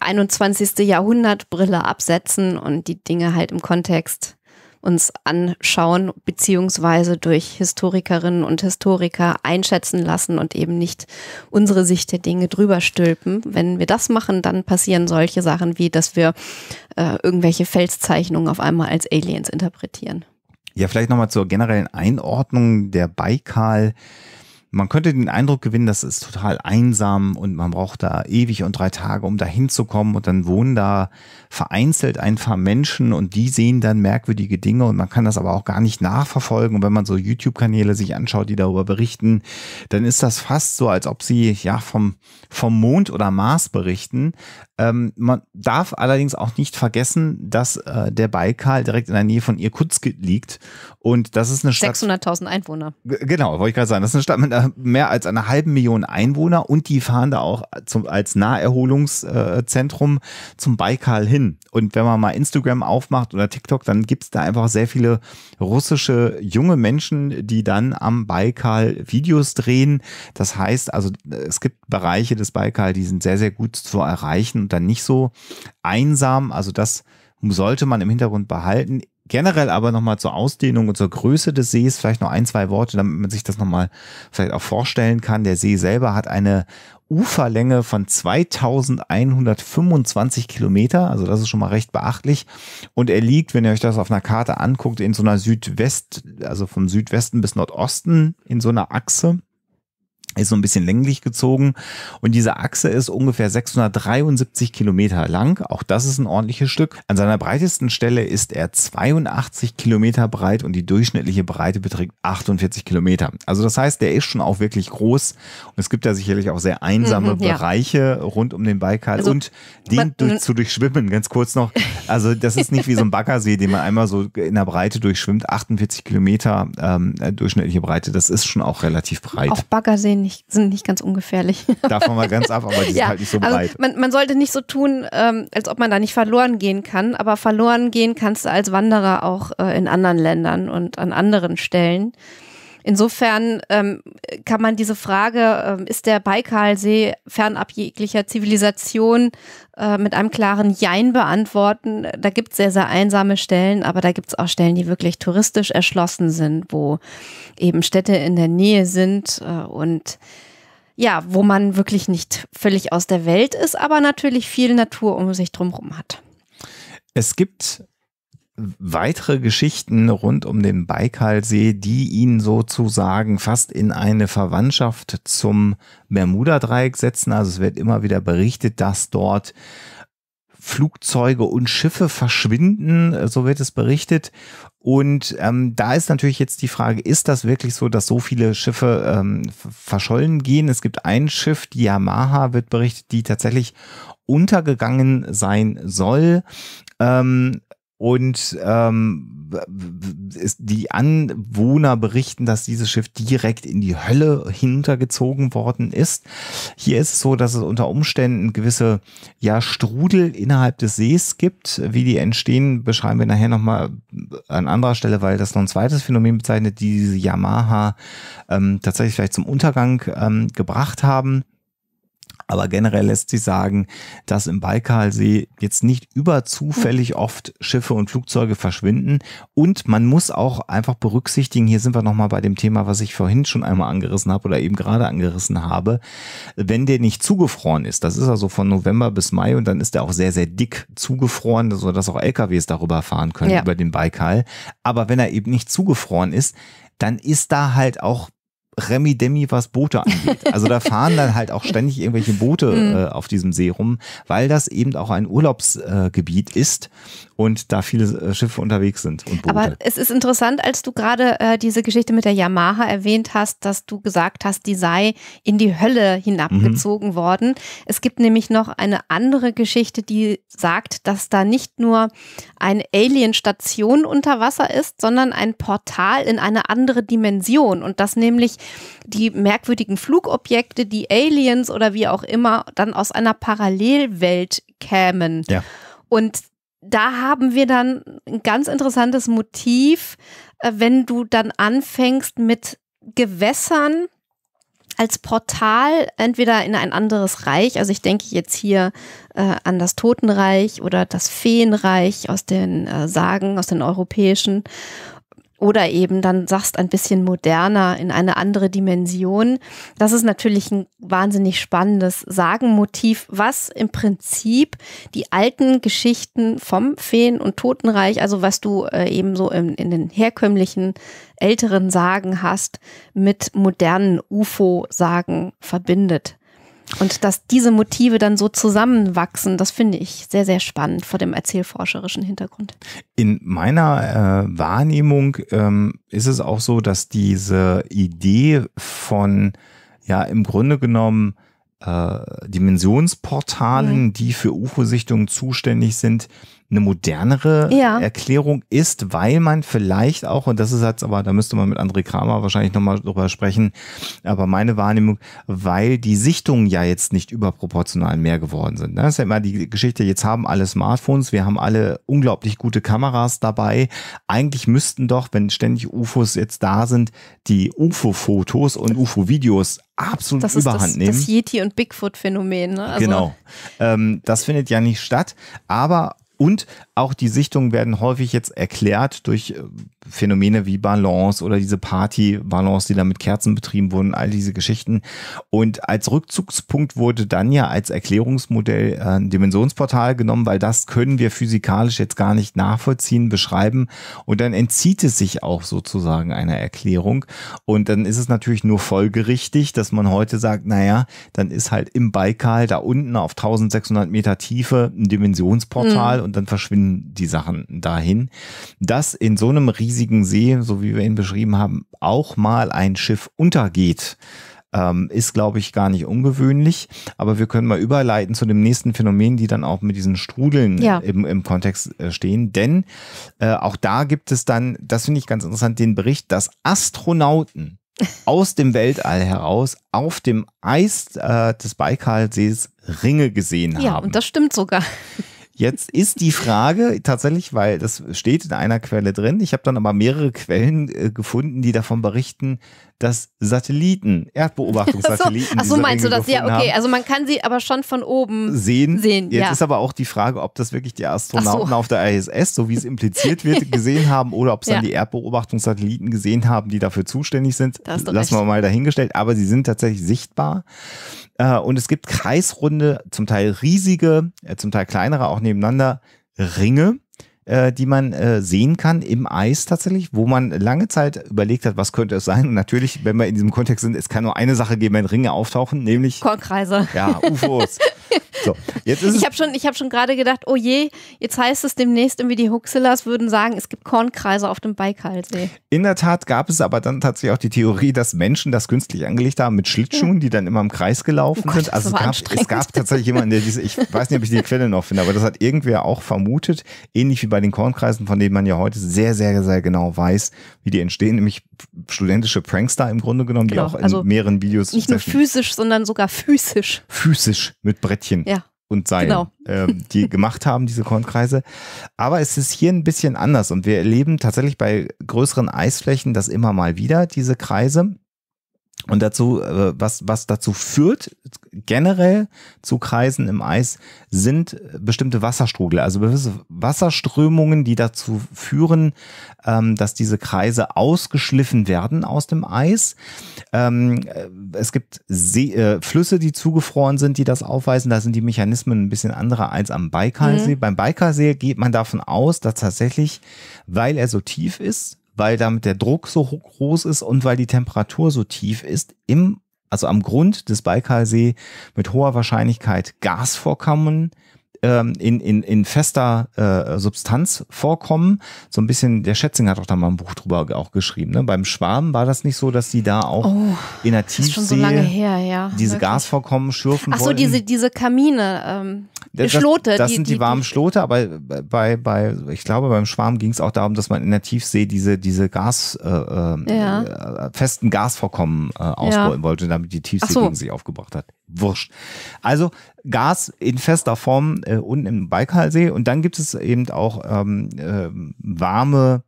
21. Jahrhundertbrille absetzen und die Dinge halt im Kontext uns anschauen, beziehungsweise durch Historikerinnen und Historiker einschätzen lassen und eben nicht unsere Sicht der Dinge drüber stülpen. Wenn wir das machen, dann passieren solche Sachen wie, dass wir äh, irgendwelche Felszeichnungen auf einmal als Aliens interpretieren. Ja, vielleicht nochmal zur generellen Einordnung der Baikal. Man könnte den Eindruck gewinnen, das ist total einsam und man braucht da ewig und drei Tage, um da hinzukommen und dann wohnen da vereinzelt ein paar Menschen und die sehen dann merkwürdige Dinge und man kann das aber auch gar nicht nachverfolgen. Und wenn man so YouTube-Kanäle sich anschaut, die darüber berichten, dann ist das fast so, als ob sie ja vom, vom Mond oder Mars berichten, ähm, man darf allerdings auch nicht vergessen, dass äh, der Baikal direkt in der Nähe von Irkutsk liegt. Und das ist eine Stadt. 600.000 Einwohner. Genau, wollte ich gerade sagen. Das ist eine Stadt mit mehr als einer halben Million Einwohner und die fahren da auch zum, als Naherholungszentrum zum Baikal hin. Und wenn man mal Instagram aufmacht oder TikTok, dann gibt es da einfach sehr viele russische junge Menschen, die dann am Baikal Videos drehen. Das heißt also, es gibt Bereiche des Baikal, die sind sehr, sehr gut zu erreichen und dann nicht so einsam. Also das sollte man im Hintergrund behalten. Generell aber nochmal zur Ausdehnung und zur Größe des Sees vielleicht noch ein, zwei Worte, damit man sich das nochmal vielleicht auch vorstellen kann. Der See selber hat eine Uferlänge von 2125 Kilometer, also das ist schon mal recht beachtlich. Und er liegt, wenn ihr euch das auf einer Karte anguckt, in so einer Südwest, also vom Südwesten bis Nordosten in so einer Achse ist so ein bisschen länglich gezogen und diese Achse ist ungefähr 673 Kilometer lang. Auch das ist ein ordentliches Stück. An seiner breitesten Stelle ist er 82 Kilometer breit und die durchschnittliche Breite beträgt 48 Kilometer. Also das heißt, der ist schon auch wirklich groß und es gibt da sicherlich auch sehr einsame mhm, ja. Bereiche rund um den Baikal also, und den durch, zu durchschwimmen, ganz kurz noch. Also das ist nicht wie so ein Baggersee, den man einmal so in der Breite durchschwimmt. 48 Kilometer ähm, durchschnittliche Breite, das ist schon auch relativ breit. Auch Baggersee nicht, sind nicht ganz ungefährlich. Davon mal ganz ab, aber die ja. sind halt nicht so also breit. Also man, man, sollte nicht so tun, ähm, als ob man da nicht verloren gehen kann, aber verloren gehen kannst du als Wanderer auch äh, in anderen Ländern und an anderen Stellen. Insofern ähm, kann man diese Frage, ähm, ist der Baikalsee fernab jeglicher Zivilisation, äh, mit einem klaren Jein beantworten. Da gibt es sehr, sehr einsame Stellen, aber da gibt es auch Stellen, die wirklich touristisch erschlossen sind, wo eben Städte in der Nähe sind äh, und ja, wo man wirklich nicht völlig aus der Welt ist, aber natürlich viel Natur um sich drumherum hat. Es gibt weitere Geschichten rund um den Baikalsee, die ihn sozusagen fast in eine Verwandtschaft zum Bermuda-Dreieck setzen. Also es wird immer wieder berichtet, dass dort Flugzeuge und Schiffe verschwinden, so wird es berichtet. Und ähm, da ist natürlich jetzt die Frage, ist das wirklich so, dass so viele Schiffe ähm, verschollen gehen? Es gibt ein Schiff, die Yamaha wird berichtet, die tatsächlich untergegangen sein soll. Ähm, und ähm, ist, die Anwohner berichten, dass dieses Schiff direkt in die Hölle hintergezogen worden ist. Hier ist es so, dass es unter Umständen gewisse ja, Strudel innerhalb des Sees gibt. Wie die entstehen, beschreiben wir nachher nochmal an anderer Stelle, weil das noch ein zweites Phänomen bezeichnet, die diese Yamaha ähm, tatsächlich vielleicht zum Untergang ähm, gebracht haben. Aber generell lässt sich sagen, dass im Baikalsee jetzt nicht überzufällig hm. oft Schiffe und Flugzeuge verschwinden. Und man muss auch einfach berücksichtigen, hier sind wir nochmal bei dem Thema, was ich vorhin schon einmal angerissen habe oder eben gerade angerissen habe, wenn der nicht zugefroren ist, das ist also von November bis Mai und dann ist der auch sehr, sehr dick zugefroren, sodass auch LKWs darüber fahren können, ja. über den Baikal. Aber wenn er eben nicht zugefroren ist, dann ist da halt auch Remi Demi, was Boote angeht. Also da fahren dann halt auch ständig irgendwelche Boote hm. äh, auf diesem See rum, weil das eben auch ein Urlaubsgebiet äh, ist und da viele äh, Schiffe unterwegs sind. Aber es ist interessant, als du gerade äh, diese Geschichte mit der Yamaha erwähnt hast, dass du gesagt hast, die sei in die Hölle hinabgezogen mhm. worden. Es gibt nämlich noch eine andere Geschichte, die sagt, dass da nicht nur eine Alien-Station unter Wasser ist, sondern ein Portal in eine andere Dimension und dass nämlich die merkwürdigen Flugobjekte, die Aliens oder wie auch immer, dann aus einer Parallelwelt kämen. Ja. Und da haben wir dann ein ganz interessantes Motiv, äh, wenn du dann anfängst mit Gewässern als Portal entweder in ein anderes Reich, also ich denke jetzt hier äh, an das Totenreich oder das Feenreich aus den äh, Sagen, aus den europäischen, oder eben dann sagst ein bisschen moderner in eine andere Dimension. Das ist natürlich ein wahnsinnig spannendes Sagenmotiv, was im Prinzip die alten Geschichten vom Feen- und Totenreich, also was du äh, eben so in, in den herkömmlichen älteren Sagen hast, mit modernen UFO-Sagen verbindet. Und dass diese Motive dann so zusammenwachsen, das finde ich sehr, sehr spannend vor dem erzählforscherischen Hintergrund. In meiner äh, Wahrnehmung ähm, ist es auch so, dass diese Idee von, ja, im Grunde genommen äh, Dimensionsportalen, mhm. die für UFO-Sichtungen zuständig sind, eine modernere ja. Erklärung ist, weil man vielleicht auch, und das ist jetzt aber, da müsste man mit André Kramer wahrscheinlich nochmal drüber sprechen, aber meine Wahrnehmung, weil die Sichtungen ja jetzt nicht überproportional mehr geworden sind. Ne? Das ist ja immer die Geschichte, jetzt haben alle Smartphones, wir haben alle unglaublich gute Kameras dabei. Eigentlich müssten doch, wenn ständig UFOs jetzt da sind, die UFO-Fotos und UFO-Videos absolut das überhand ist das, nehmen. Das Yeti- und Bigfoot-Phänomen. Ne? Also genau. Ähm, das findet ja nicht statt, aber und auch die Sichtungen werden häufig jetzt erklärt durch äh, Phänomene wie Balance oder diese Party-Balance, die da mit Kerzen betrieben wurden, all diese Geschichten. Und als Rückzugspunkt wurde dann ja als Erklärungsmodell äh, ein Dimensionsportal genommen, weil das können wir physikalisch jetzt gar nicht nachvollziehen, beschreiben. Und dann entzieht es sich auch sozusagen einer Erklärung. Und dann ist es natürlich nur folgerichtig, dass man heute sagt, naja, dann ist halt im Baikal da unten auf 1600 Meter Tiefe ein Dimensionsportal mhm. und dann verschwinden die Sachen dahin. Das in so einem riesigen riesigen See, so wie wir ihn beschrieben haben, auch mal ein Schiff untergeht. Ähm, ist, glaube ich, gar nicht ungewöhnlich. Aber wir können mal überleiten zu dem nächsten Phänomen, die dann auch mit diesen Strudeln ja. im, im Kontext äh, stehen. Denn äh, auch da gibt es dann, das finde ich ganz interessant, den Bericht, dass Astronauten aus dem Weltall heraus auf dem Eis äh, des Baikalsees Ringe gesehen ja, haben. Ja, und das stimmt sogar. Jetzt ist die Frage tatsächlich, weil das steht in einer Quelle drin. Ich habe dann aber mehrere Quellen äh, gefunden, die davon berichten, dass Satelliten, Erdbeobachtungssatelliten. ach so, meinst du das? Ja, okay. also man kann sie aber schon von oben sehen. sehen Jetzt ja. ist aber auch die Frage, ob das wirklich die Astronauten so. auf der ISS, so wie es impliziert wird, gesehen haben oder ob es ja. dann die Erdbeobachtungssatelliten gesehen haben, die dafür zuständig sind. Lassen recht. wir mal dahingestellt. Aber sie sind tatsächlich sichtbar. Äh, und es gibt kreisrunde, zum Teil riesige, äh, zum Teil kleinere auch nebeneinander Ringe äh, die man äh, sehen kann im Eis tatsächlich, wo man lange Zeit überlegt hat, was könnte es sein. Und natürlich, wenn wir in diesem Kontext sind, es kann nur eine Sache geben, wenn Ringe auftauchen, nämlich Korkreise. Ja, UFOs. So, jetzt ist ich habe schon, hab schon gerade gedacht, oh je, jetzt heißt es demnächst irgendwie, die Huxelas würden sagen, es gibt Kornkreise auf dem Baikalsee. In der Tat gab es aber dann tatsächlich auch die Theorie, dass Menschen das künstlich angelegt haben mit Schlittschuhen, die dann immer im Kreis gelaufen oh Gott, sind. Also es gab, es gab tatsächlich jemanden, der diese, ich weiß nicht, ob ich die Quelle noch finde, aber das hat irgendwer auch vermutet, ähnlich wie bei den Kornkreisen, von denen man ja heute sehr, sehr, sehr genau weiß, wie die entstehen, nämlich studentische Prankster im Grunde genommen, genau, die auch in also mehreren Videos. Nicht nur physisch, sondern sogar physisch. Physisch mit Brett Brettchen ja, und Seil, genau. ähm, die gemacht haben, diese Kornkreise. Aber es ist hier ein bisschen anders und wir erleben tatsächlich bei größeren Eisflächen das immer mal wieder, diese Kreise und dazu, äh, was, was dazu führt, generell zu Kreisen im Eis, sind äh, bestimmte Wasserstrudel, also gewisse Wasserströmungen, die dazu führen, ähm, dass diese Kreise ausgeschliffen werden aus dem Eis. Ähm, äh, es gibt See, Flüsse, die zugefroren sind, die das aufweisen. Da sind die Mechanismen ein bisschen andere als am Baikalsee. Mhm. Beim Baikalsee geht man davon aus, dass tatsächlich, weil er so tief ist, weil damit der Druck so groß ist und weil die Temperatur so tief ist, im, also am Grund des Baikalsee mit hoher Wahrscheinlichkeit Gasvorkommen ähm, in, in, in fester äh, Substanz vorkommen. So ein bisschen, der Schätzing hat auch da mal ein Buch drüber auch geschrieben. Ne? Beim Schwarm war das nicht so, dass die da auch oh, in der Tiefsee so her, ja, diese wirklich. Gasvorkommen schürfen Ach so, wollten. diese, diese Kamine. Ähm das, Schlote. Das, die, sind die, die warmen Schlote, aber bei, bei, ich glaube, beim Schwarm ging es auch darum, dass man in der Tiefsee diese, diese Gas, äh, ähm, ja. äh, festen Gasvorkommen äh, ausbeuten ja. wollte, damit die Tiefsee so. gegen sich aufgebracht hat. Wurscht. Also Gas in fester Form äh, unten im Baikalsee und dann gibt es eben auch ähm, äh, warme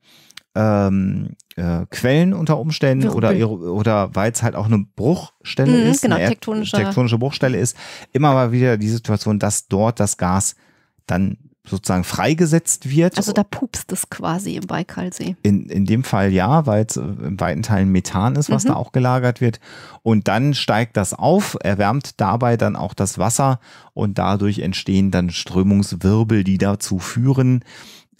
ähm, äh, Quellen unter Umständen oder, oder weil es halt auch eine Bruchstelle mhm, ist, genau, eine tektonische. tektonische Bruchstelle ist, immer mal wieder die Situation, dass dort das Gas dann sozusagen freigesetzt wird. Also da pupst es quasi im Baikalsee. In, in dem Fall ja, weil es äh, in weiten Teilen Methan ist, was mhm. da auch gelagert wird. Und dann steigt das auf, erwärmt dabei dann auch das Wasser und dadurch entstehen dann Strömungswirbel, die dazu führen,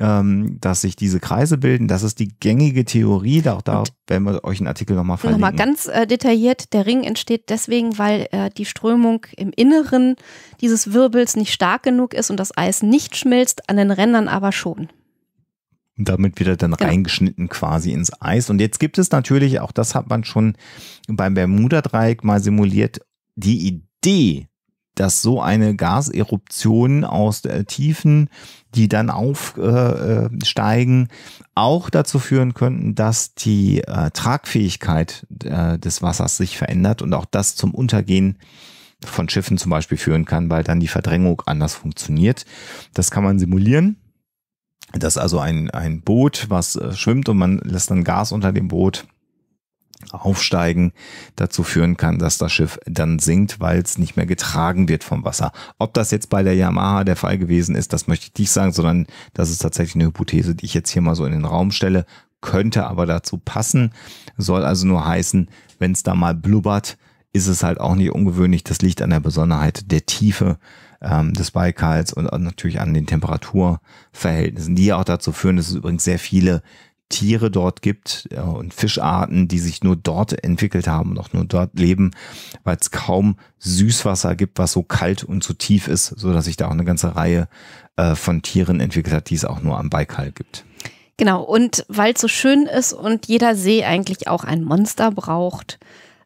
ähm, dass sich diese Kreise bilden. Das ist die gängige Theorie. auch da Und werden wir euch einen Artikel nochmal verlinken. Nochmal ganz äh, detailliert. Der Ring entsteht deswegen, weil äh, die Strömung im Inneren dieses Wirbels nicht stark genug ist und das Eis nicht schmilzt, an den Rändern aber schon. Und damit wird er dann genau. reingeschnitten quasi ins Eis. Und jetzt gibt es natürlich, auch das hat man schon beim Bermuda-Dreieck mal simuliert, die Idee, dass so eine Gaseruption aus äh, Tiefen, die dann aufsteigen, äh, äh auch dazu führen könnten, dass die äh, Tragfähigkeit äh, des Wassers sich verändert und auch das zum Untergehen von Schiffen zum Beispiel führen kann, weil dann die Verdrängung anders funktioniert. Das kann man simulieren. Das ist also ein, ein Boot, was äh, schwimmt und man lässt dann Gas unter dem Boot Aufsteigen dazu führen kann, dass das Schiff dann sinkt, weil es nicht mehr getragen wird vom Wasser. Ob das jetzt bei der Yamaha der Fall gewesen ist, das möchte ich nicht sagen, sondern das ist tatsächlich eine Hypothese, die ich jetzt hier mal so in den Raum stelle, könnte aber dazu passen, soll also nur heißen, wenn es da mal blubbert, ist es halt auch nicht ungewöhnlich. Das liegt an der Besonderheit der Tiefe ähm, des Baikals und natürlich an den Temperaturverhältnissen, die auch dazu führen, dass es übrigens sehr viele Tiere dort gibt und Fischarten, die sich nur dort entwickelt haben und auch nur dort leben, weil es kaum Süßwasser gibt, was so kalt und so tief ist, so dass sich da auch eine ganze Reihe äh, von Tieren entwickelt hat, die es auch nur am Baikal gibt. Genau, und weil es so schön ist und jeder See eigentlich auch ein Monster braucht,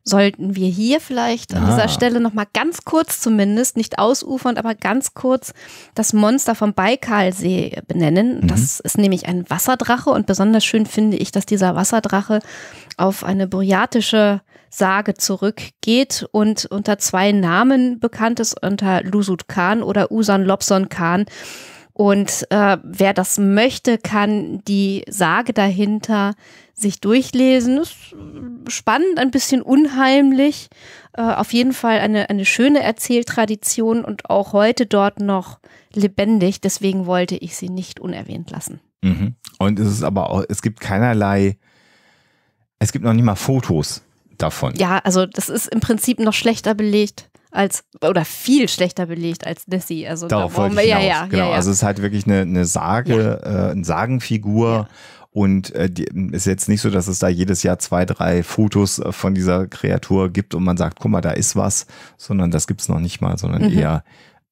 sollten wir hier vielleicht an ah. dieser Stelle nochmal ganz kurz zumindest, nicht ausufernd, aber ganz kurz das Monster vom Baikalsee benennen. Mhm. Das ist nämlich ein Wasserdrache und besonders schön finde ich, dass dieser Wasserdrache auf eine buryatische Sage zurückgeht und unter zwei Namen bekannt ist, unter Lusut Khan oder Usan Lobson Khan. Und äh, wer das möchte, kann die Sage dahinter sich durchlesen. Ist äh, spannend, ein bisschen unheimlich. Äh, auf jeden Fall eine, eine schöne Erzähltradition und auch heute dort noch lebendig. Deswegen wollte ich sie nicht unerwähnt lassen. Mhm. Und es ist aber auch, es gibt keinerlei, es gibt noch nicht mal Fotos davon. Ja, also das ist im Prinzip noch schlechter belegt als oder viel schlechter belegt als Nessie. Also darauf da wollte wir, ich Ja, ja, genau. Ja, also es ist halt wirklich eine, eine Sage, äh, eine Sagenfigur. Und äh, ist jetzt nicht so, dass es da jedes Jahr zwei, drei Fotos äh, von dieser Kreatur gibt und man sagt, guck mal, da ist was, sondern das gibt es noch nicht mal, sondern mhm. eher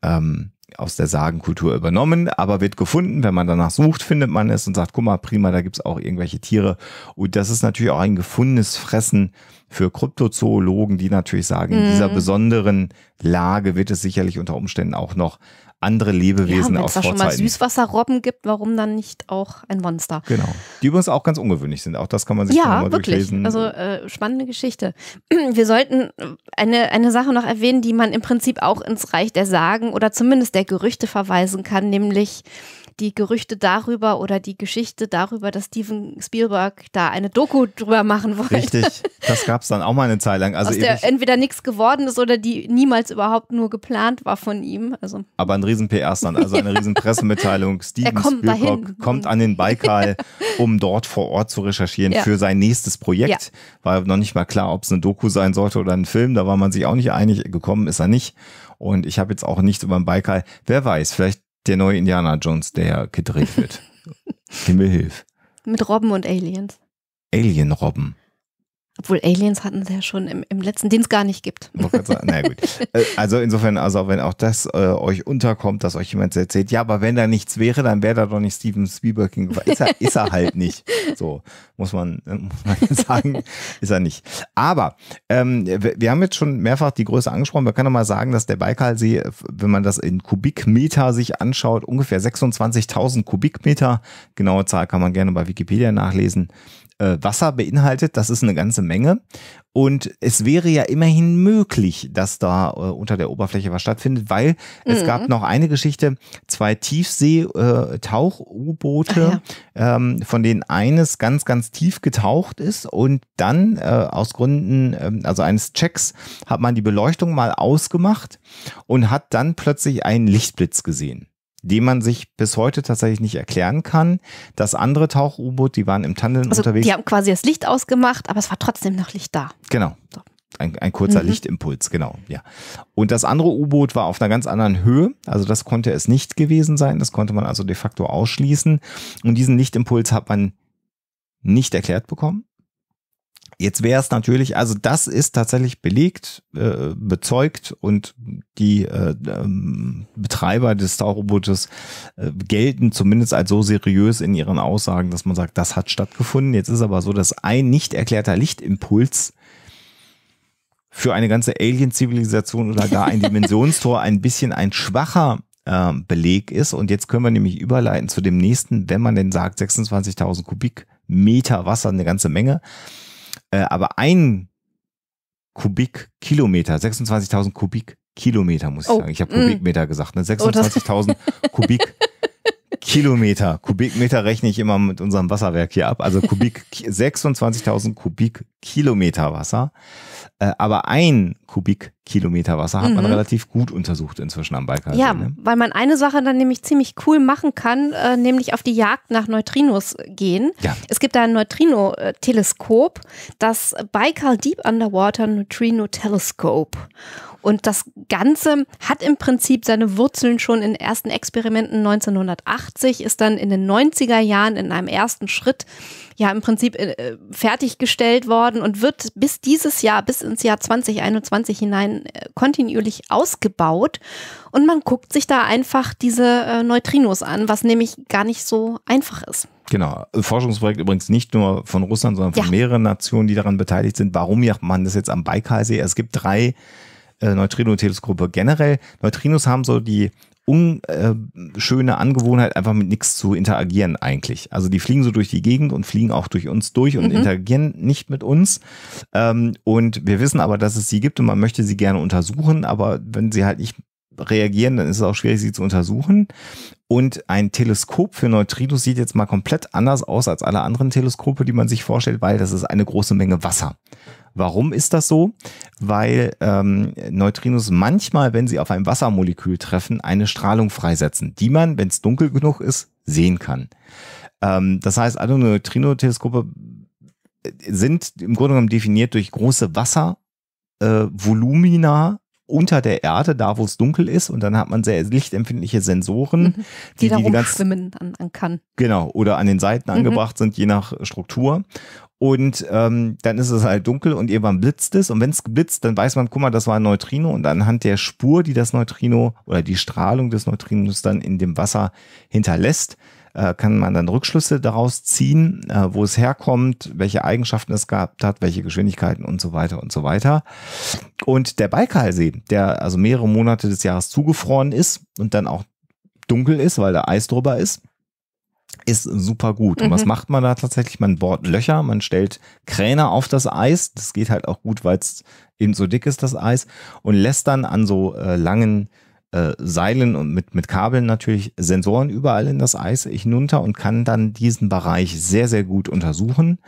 ähm, aus der Sagenkultur übernommen, aber wird gefunden. Wenn man danach sucht, findet man es und sagt, guck mal, prima, da gibt's auch irgendwelche Tiere. Und das ist natürlich auch ein gefundenes Fressen für Kryptozoologen, die natürlich sagen, mhm. in dieser mhm. besonderen Lage wird es sicherlich unter Umständen auch noch andere Lebewesen ja, auch vorzeiten. Wenn es schon mal Süßwasserrobben gibt, warum dann nicht auch ein Monster? Genau. Die übrigens auch ganz ungewöhnlich sind. Auch das kann man sich ja, mal wirklich. durchlesen. Also äh, spannende Geschichte. Wir sollten äh, eine, eine Sache noch erwähnen, die man im Prinzip auch ins Reich der Sagen oder zumindest der Gerüchte verweisen kann, nämlich die Gerüchte darüber oder die Geschichte darüber, dass Steven Spielberg da eine Doku drüber machen wollte. Richtig, das gab es dann auch mal eine Zeit lang. Also Aus der entweder nichts geworden ist oder die niemals überhaupt nur geplant war von ihm. Also. Aber ein riesen PR-Stand, also eine riesen Pressemitteilung. Steven kommt Spielberg dahin. kommt an den Baikal, um dort vor Ort zu recherchieren ja. für sein nächstes Projekt. Ja. War noch nicht mal klar, ob es eine Doku sein sollte oder ein Film. Da war man sich auch nicht einig. Gekommen ist er nicht. Und ich habe jetzt auch nichts über den Baikal. Wer weiß, vielleicht der neue Indiana Jones, der gedreht wird. Himmel hilf. Mit Robben und Aliens. Alien-Robben. Obwohl Aliens hatten sie ja schon im, im letzten, den es gar nicht gibt. Na gut. Äh, also insofern, also wenn auch das äh, euch unterkommt, dass euch jemand erzählt, ja, aber wenn da nichts wäre, dann wäre da doch nicht Steven Spielberg hingefallen. Ist er, ist er halt nicht. So muss man, äh, muss man sagen, ist er nicht. Aber ähm, wir haben jetzt schon mehrfach die Größe angesprochen. Man kann doch mal sagen, dass der Baikalsee, wenn man das in Kubikmeter sich anschaut, ungefähr 26.000 Kubikmeter, genaue Zahl kann man gerne bei Wikipedia nachlesen, äh, Wasser beinhaltet. Das ist eine ganze Menge. Und es wäre ja immerhin möglich, dass da äh, unter der Oberfläche was stattfindet, weil mhm. es gab mhm. noch eine Geschichte, zwei Tiefsee-Tauch-U-Boote, äh, ah, ja. ähm, von denen eines ganz, ganz tief getaucht ist und dann äh, aus Gründen, äh, also eines Checks, hat man die Beleuchtung mal ausgemacht und hat dann plötzlich einen Lichtblitz gesehen den man sich bis heute tatsächlich nicht erklären kann. Das andere Tauch-U-Boot, die waren im Tandem also unterwegs. Die haben quasi das Licht ausgemacht, aber es war trotzdem noch Licht da. Genau. So. Ein, ein, kurzer mhm. Lichtimpuls, genau, ja. Und das andere U-Boot war auf einer ganz anderen Höhe, also das konnte es nicht gewesen sein, das konnte man also de facto ausschließen. Und diesen Lichtimpuls hat man nicht erklärt bekommen. Jetzt wäre es natürlich, also das ist tatsächlich belegt, äh, bezeugt und die äh, ähm, Betreiber des Tauchrobotes äh, gelten zumindest als so seriös in ihren Aussagen, dass man sagt, das hat stattgefunden. Jetzt ist aber so, dass ein nicht erklärter Lichtimpuls für eine ganze Alien-Zivilisation oder gar ein Dimensionstor ein bisschen ein schwacher äh, Beleg ist. Und jetzt können wir nämlich überleiten zu dem nächsten, wenn man denn sagt, 26.000 Kubikmeter Wasser, eine ganze Menge äh, aber ein Kubikkilometer, 26.000 Kubikkilometer muss ich oh. sagen. Ich habe mm. Kubikmeter mm. gesagt, ne? 26.000 Kubik Kilometer, Kubikmeter rechne ich immer mit unserem Wasserwerk hier ab. Also Kubik 26.000 Kubikkilometer Wasser. Äh, aber ein Kubikkilometer Wasser hat mhm. man relativ gut untersucht inzwischen am Baikalsee. Ja, ne? weil man eine Sache dann nämlich ziemlich cool machen kann, äh, nämlich auf die Jagd nach Neutrinos gehen. Ja. Es gibt da ein Neutrino-Teleskop, das Baikal Deep Underwater Neutrino Telescope. Und das Ganze hat im Prinzip seine Wurzeln schon in ersten Experimenten 1980, ist dann in den 90er Jahren in einem ersten Schritt ja im Prinzip äh, fertiggestellt worden und wird bis dieses Jahr, bis ins Jahr 2021 hinein äh, kontinuierlich ausgebaut. Und man guckt sich da einfach diese äh, Neutrinos an, was nämlich gar nicht so einfach ist. Genau. Also Forschungsprojekt übrigens nicht nur von Russland, sondern von ja. mehreren Nationen, die daran beteiligt sind. Warum macht man das jetzt am Baikalsee? Es gibt drei äh, Neutrino-Teleskope generell. Neutrinos haben so die unschöne äh, Angewohnheit, einfach mit nichts zu interagieren eigentlich. Also die fliegen so durch die Gegend und fliegen auch durch uns durch und mhm. interagieren nicht mit uns. Ähm, und wir wissen aber, dass es sie gibt und man möchte sie gerne untersuchen, aber wenn sie halt nicht reagieren, dann ist es auch schwierig, sie zu untersuchen. Und ein Teleskop für Neutrinos sieht jetzt mal komplett anders aus als alle anderen Teleskope, die man sich vorstellt, weil das ist eine große Menge Wasser. Warum ist das so? Weil ähm, Neutrinos manchmal, wenn sie auf ein Wassermolekül treffen, eine Strahlung freisetzen, die man, wenn es dunkel genug ist, sehen kann. Ähm, das heißt, alle Neutrino-Teleskope äh, sind im Grunde genommen definiert durch große Wasservolumina, äh, unter der Erde, da wo es dunkel ist, und dann hat man sehr lichtempfindliche Sensoren, mhm. die, die, die, die ganz an, an, kann. Genau, oder an den Seiten mhm. angebracht sind, je nach Struktur. Und ähm, dann ist es halt dunkel und irgendwann blitzt es. Und wenn es blitzt, dann weiß man, guck mal, das war ein Neutrino. Und anhand der Spur, die das Neutrino oder die Strahlung des Neutrinos dann in dem Wasser hinterlässt, äh, kann man dann Rückschlüsse daraus ziehen, äh, wo es herkommt, welche Eigenschaften es gehabt hat, welche Geschwindigkeiten und so weiter und so weiter. Und der Baikalsee, der also mehrere Monate des Jahres zugefroren ist und dann auch dunkel ist, weil da Eis drüber ist, ist super gut. Und was mhm. macht man da tatsächlich? Man bohrt Löcher, man stellt Kräne auf das Eis. Das geht halt auch gut, weil es eben so dick ist, das Eis. Und lässt dann an so äh, langen äh, Seilen und mit, mit Kabeln natürlich Sensoren überall in das Eis hinunter und kann dann diesen Bereich sehr, sehr gut untersuchen.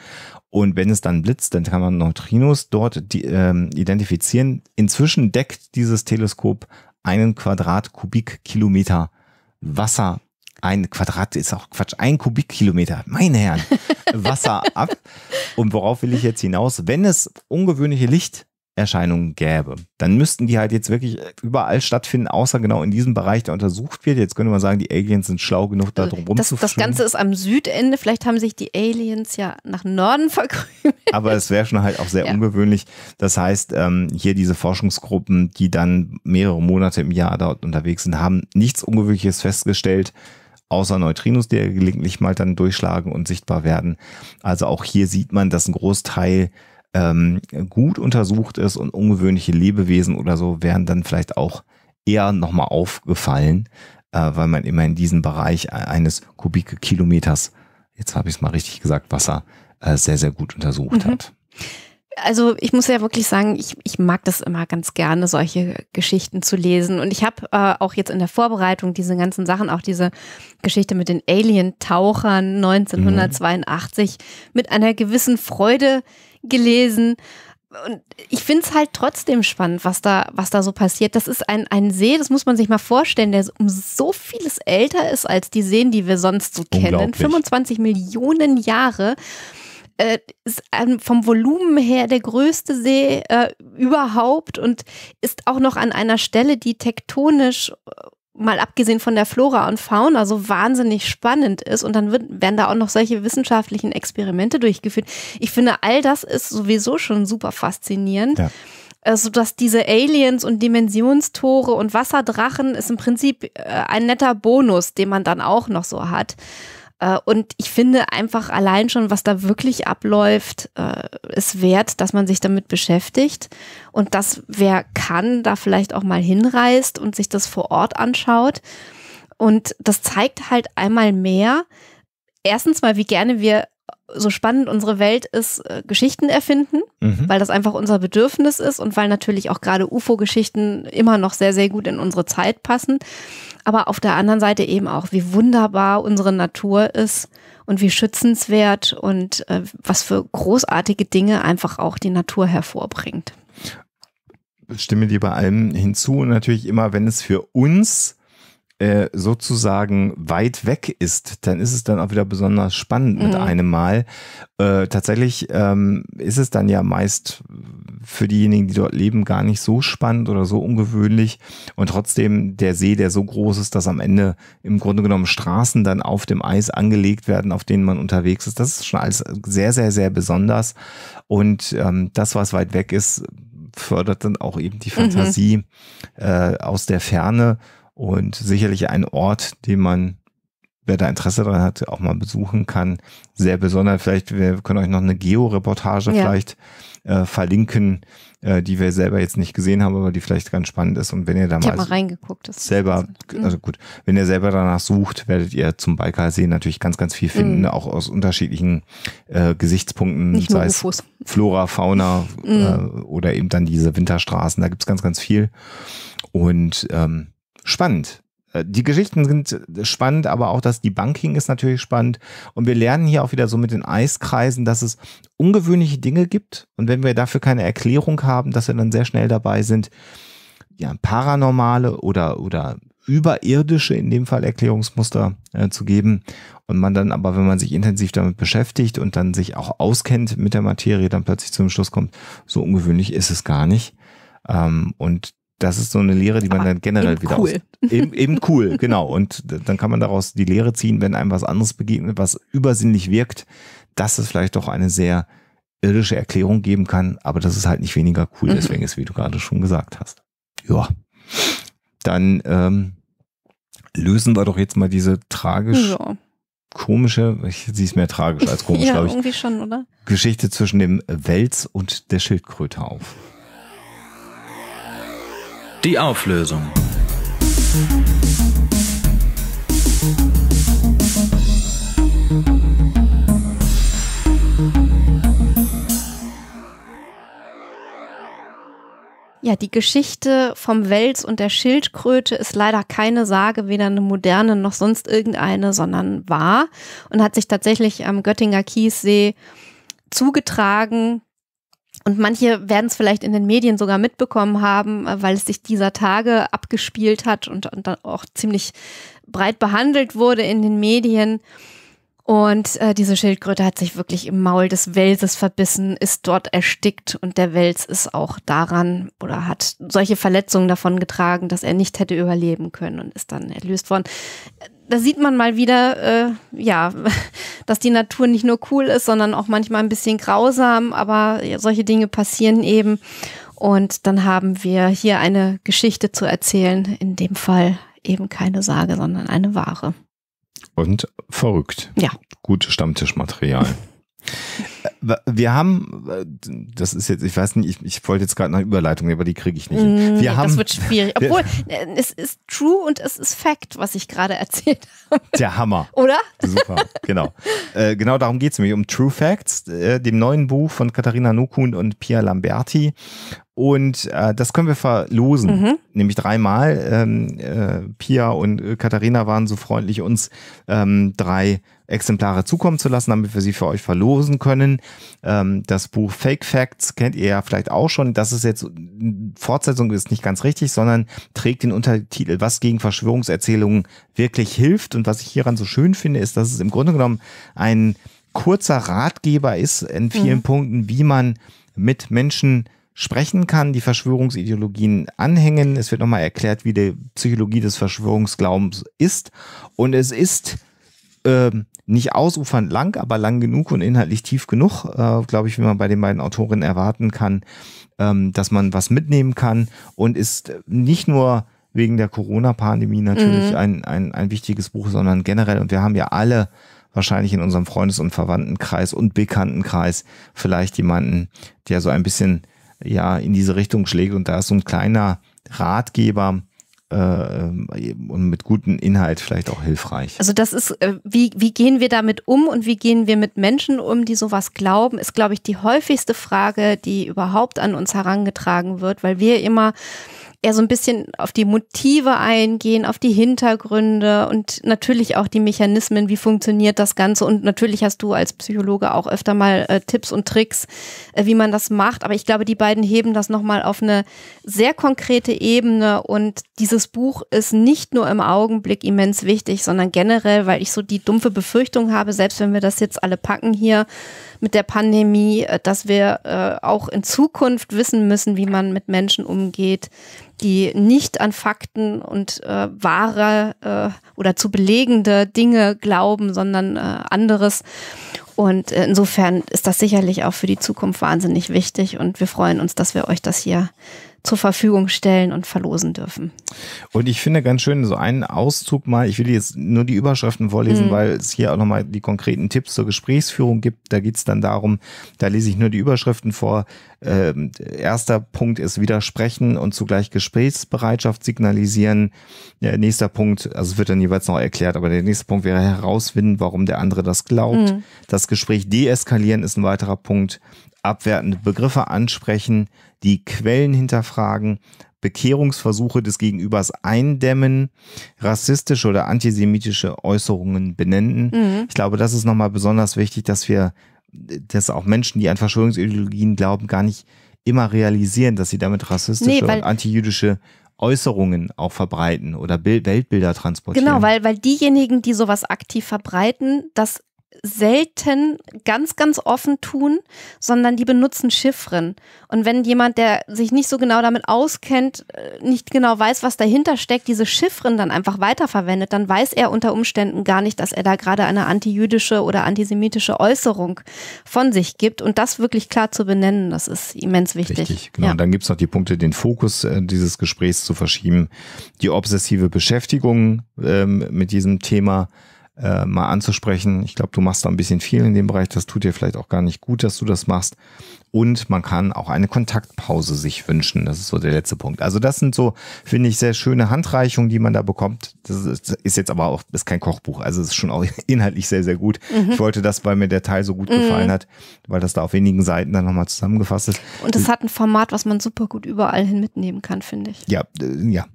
Und wenn es dann blitzt, dann kann man Neutrinos dort die, ähm, identifizieren. Inzwischen deckt dieses Teleskop einen Quadratkubikkilometer Wasser ein Quadrat ist auch Quatsch, ein Kubikkilometer, meine Herren, Wasser ab. Und worauf will ich jetzt hinaus? Wenn es ungewöhnliche Lichterscheinungen gäbe, dann müssten die halt jetzt wirklich überall stattfinden, außer genau in diesem Bereich, der untersucht wird. Jetzt könnte man sagen, die Aliens sind schlau genug, da also drum das, Das Ganze ist am Südende. Vielleicht haben sich die Aliens ja nach Norden verkrümelt. Aber es wäre schon halt auch sehr ja. ungewöhnlich. Das heißt, ähm, hier diese Forschungsgruppen, die dann mehrere Monate im Jahr dort unterwegs sind, haben nichts Ungewöhnliches festgestellt außer Neutrinos, die ja gelegentlich mal dann durchschlagen und sichtbar werden. Also auch hier sieht man, dass ein Großteil ähm, gut untersucht ist und ungewöhnliche Lebewesen oder so wären dann vielleicht auch eher nochmal aufgefallen, äh, weil man immer in diesem Bereich e-, eines Kubikkilometers, jetzt habe ich es mal richtig gesagt, Wasser äh, sehr, sehr gut untersucht mhm. hat also ich muss ja wirklich sagen, ich, ich mag das immer ganz gerne, solche Geschichten zu lesen. Und ich habe äh, auch jetzt in der Vorbereitung diese ganzen Sachen, auch diese Geschichte mit den Alien-Tauchern 1982 mhm. mit einer gewissen Freude gelesen. Und ich finde es halt trotzdem spannend, was da, was da so passiert. Das ist ein, ein See, das muss man sich mal vorstellen, der um so vieles älter ist als die Seen, die wir sonst so kennen. 25 Millionen Jahre äh, ist ähm, vom Volumen her der größte See äh, überhaupt und ist auch noch an einer Stelle, die tektonisch äh, mal abgesehen von der Flora und Fauna so wahnsinnig spannend ist und dann wird, werden da auch noch solche wissenschaftlichen Experimente durchgeführt. Ich finde, all das ist sowieso schon super faszinierend. Ja. Also, dass diese Aliens und Dimensionstore und Wasserdrachen ist im Prinzip äh, ein netter Bonus, den man dann auch noch so hat. Äh, und ich finde einfach allein schon, was da wirklich abläuft, äh, ist wert, dass man sich damit beschäftigt und dass wer kann, da vielleicht auch mal hinreist und sich das vor Ort anschaut. Und das zeigt halt einmal mehr, erstens mal, wie gerne wir so spannend unsere Welt ist, äh, Geschichten erfinden, mhm. weil das einfach unser Bedürfnis ist und weil natürlich auch gerade UFO-Geschichten immer noch sehr, sehr gut in unsere Zeit passen aber auf der anderen Seite eben auch, wie wunderbar unsere Natur ist und wie schützenswert und äh, was für großartige Dinge einfach auch die Natur hervorbringt. Ich stimme dir bei allem hinzu und natürlich immer, wenn es für uns äh, sozusagen weit weg ist, dann ist es dann auch wieder besonders spannend mhm. mit einem Mal. Äh, tatsächlich ähm, ist es dann ja meist für diejenigen, die dort leben, gar nicht so spannend oder so ungewöhnlich. Und trotzdem der See, der so groß ist, dass am Ende im Grunde genommen Straßen dann auf dem Eis angelegt werden, auf denen man unterwegs ist. Das ist schon alles sehr, sehr, sehr besonders. Und ähm, das, was weit weg ist, fördert dann auch eben die mhm. Fantasie mhm. äh, aus der Ferne und sicherlich ein Ort, den man, wer da Interesse daran hat, auch mal besuchen kann. Sehr besonders, vielleicht, wir können euch noch eine Geo-Reportage ja. vielleicht äh, verlinken, äh, die wir selber jetzt nicht gesehen haben, aber die vielleicht ganz spannend ist. Und wenn ihr da ich mal, mal reingeguckt, das selber, mhm. also gut, wenn ihr selber danach sucht, werdet ihr zum Baikalsee natürlich ganz, ganz viel finden, mhm. auch aus unterschiedlichen äh, Gesichtspunkten, nicht sei es Flora, Fauna mhm. äh, oder eben dann diese Winterstraßen. Da gibt's ganz, ganz viel. Und ähm, spannend. Äh, die Geschichten sind spannend, aber auch das Debunking ist natürlich spannend. Und wir lernen hier auch wieder so mit den Eiskreisen, dass es ungewöhnliche Dinge gibt. Und wenn wir dafür keine Erklärung haben, dass wir dann sehr schnell dabei sind, ja, paranormale oder, oder überirdische, in dem Fall Erklärungsmuster äh, zu geben. Und man dann aber, wenn man sich intensiv damit beschäftigt und dann sich auch auskennt mit der Materie, dann plötzlich zum Schluss kommt, so ungewöhnlich ist es gar nicht. Ähm, und das ist so eine Lehre, die man Aber dann generell wieder cool. aus. Eben, eben cool, genau. Und dann kann man daraus die Lehre ziehen, wenn einem was anderes begegnet, was übersinnlich wirkt, dass es vielleicht doch eine sehr irdische Erklärung geben kann. Aber das ist halt nicht weniger cool, mhm. deswegen ist, wie du gerade schon gesagt hast. Ja. Dann ähm, lösen wir doch jetzt mal diese tragisch. Ja komische, sie ist mehr tragisch als komisch, ja, glaube ich. Irgendwie schon, oder? Geschichte zwischen dem Wels und der Schildkröte auf. Die Auflösung. Ja, die Geschichte vom Wels und der Schildkröte ist leider keine Sage, weder eine moderne noch sonst irgendeine, sondern wahr und hat sich tatsächlich am Göttinger Kiessee zugetragen. Und manche werden es vielleicht in den Medien sogar mitbekommen haben, äh, weil es sich dieser Tage abgespielt hat und, und dann auch ziemlich breit behandelt wurde in den Medien. Und äh, diese Schildkröte hat sich wirklich im Maul des Welses verbissen, ist dort erstickt und der Wels ist auch daran oder hat solche Verletzungen davon getragen, dass er nicht hätte überleben können und ist dann erlöst worden da sieht man mal wieder, äh, ja, dass die Natur nicht nur cool ist, sondern auch manchmal ein bisschen grausam, aber solche Dinge passieren eben. Und dann haben wir hier eine Geschichte zu erzählen, in dem Fall eben keine Sage, sondern eine Ware. Und verrückt. Ja. Gutes Stammtischmaterial. wir haben, das ist jetzt, ich weiß nicht, ich, ich wollte jetzt gerade eine Überleitung, aber die kriege ich nicht. Hin. Mm, wir haben, das wird schwierig. Obwohl, äh, es ist true und es ist Fact, was ich gerade erzählt habe. Der Hammer. Oder? Super, genau. Äh, genau darum geht es nämlich, um True Facts, äh, dem neuen Buch von Katharina Nukun und Pia Lamberti. Und äh, das können wir verlosen, mhm. nämlich dreimal. Ähm, äh, Pia und äh, Katharina waren so freundlich, uns ähm, drei Exemplare zukommen zu lassen, damit wir sie für euch verlosen können. Ähm, das Buch Fake Facts kennt ihr ja vielleicht auch schon. Das ist jetzt Fortsetzung ist nicht ganz richtig, sondern trägt den Untertitel, was gegen Verschwörungserzählungen wirklich hilft. Und was ich hieran so schön finde, ist, dass es im Grunde genommen ein kurzer Ratgeber ist in vielen mhm. Punkten, wie man mit Menschen sprechen kann, die Verschwörungsideologien anhängen. Es wird nochmal erklärt, wie die Psychologie des Verschwörungsglaubens ist. Und es ist äh, nicht ausufernd lang, aber lang genug und inhaltlich tief genug, äh, glaube ich, wie man bei den beiden Autorinnen erwarten kann, ähm, dass man was mitnehmen kann und ist nicht nur wegen der Corona-Pandemie natürlich mhm. ein, ein, ein wichtiges Buch, sondern generell. Und wir haben ja alle wahrscheinlich in unserem Freundes- und Verwandtenkreis und Bekanntenkreis vielleicht jemanden, der so ein bisschen ja in diese Richtung schlägt und da ist so ein kleiner Ratgeber äh, ähm, und mit gutem Inhalt vielleicht auch hilfreich. Also das ist, äh, wie, wie gehen wir damit um und wie gehen wir mit Menschen um, die sowas glauben, ist, glaube ich, die häufigste Frage, die überhaupt an uns herangetragen wird, weil wir immer eher so ein bisschen auf die Motive eingehen, auf die Hintergründe und natürlich auch die Mechanismen, wie funktioniert das Ganze. Und natürlich hast du als Psychologe auch öfter mal äh, Tipps und Tricks, äh, wie man das macht. Aber ich glaube, die beiden heben das nochmal auf eine sehr konkrete Ebene. Und dieses Buch ist nicht nur im Augenblick immens wichtig, sondern generell, weil ich so die dumpfe Befürchtung habe, selbst wenn wir das jetzt alle packen hier mit der Pandemie, äh, dass wir äh, auch in Zukunft wissen müssen, wie man mit Menschen umgeht, die nicht an Fakten und äh, wahre äh, oder zu belegende Dinge glauben, sondern äh, anderes. Und äh, insofern ist das sicherlich auch für die Zukunft wahnsinnig wichtig und wir freuen uns, dass wir euch das hier zur Verfügung stellen und verlosen dürfen. Und ich finde ganz schön so einen Auszug mal, ich will jetzt nur die Überschriften vorlesen, mhm. weil es hier auch nochmal die konkreten Tipps zur Gesprächsführung gibt. Da geht es dann darum, da lese ich nur die Überschriften vor. Ähm, erster Punkt ist Widersprechen und zugleich Gesprächsbereitschaft signalisieren. Ja, äh, nächster Punkt, also es wird dann jeweils noch erklärt, aber der nächste Punkt wäre herausfinden, warum der andere das glaubt. Mhm. Das Gespräch deeskalieren ist ein weiterer Punkt. Abwertende Begriffe ansprechen, die Quellen hinterfragen, Bekehrungsversuche des Gegenübers eindämmen, rassistische oder antisemitische Äußerungen benennen. Mhm. Ich glaube, das ist nochmal besonders wichtig, dass wir, dass auch Menschen, die an Verschwörungsideologien glauben, gar nicht immer realisieren, dass sie damit rassistische nee, und antijüdische Äußerungen auch verbreiten oder Bild Weltbilder transportieren. Genau, weil, weil diejenigen, die sowas aktiv verbreiten, das selten ganz, ganz offen tun, sondern die benutzen Chiffren. Und wenn jemand, der sich nicht so genau damit auskennt, äh, nicht genau weiß, was dahinter steckt, diese Chiffren dann einfach weiterverwendet, dann weiß er unter Umständen gar nicht, dass er da gerade eine antijüdische oder antisemitische Äußerung von sich gibt. Und das wirklich klar zu benennen, das ist immens wichtig. Richtig, genau. Ja. Und dann gibt es noch die Punkte, den Fokus äh, dieses Gesprächs zu verschieben, die obsessive Beschäftigung ähm, mit diesem Thema äh, mal anzusprechen. Ich glaube, du machst da ein bisschen viel in dem Bereich. Das tut dir vielleicht auch gar nicht gut, dass du das machst. Und man kann auch eine Kontaktpause sich wünschen. Das ist so der letzte Punkt. Also das sind so, finde ich, sehr schöne Handreichungen, die man da bekommt. Das ist jetzt aber auch, ist kein Kochbuch. Also es ist schon auch inhaltlich sehr, sehr gut. Mhm. Ich wollte das, weil mir der Teil so gut mhm. gefallen hat, weil das da auf wenigen Seiten dann nochmal zusammengefasst ist. Und es hat ein Format, was man super gut überall hin mitnehmen kann, finde ich. Ja, ja,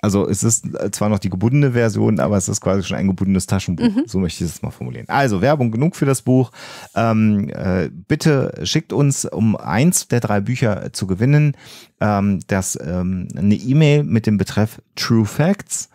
also es ist zwar noch die gebundene Version, aber es ist quasi schon ein gebundenes Taschenbuch. Mhm. So möchte ich es mal formulieren. Also Werbung genug für das Buch. Ähm, äh, bitte schickt uns, um eins der drei Bücher zu gewinnen, ähm, das, ähm, eine E-Mail mit dem Betreff True Facts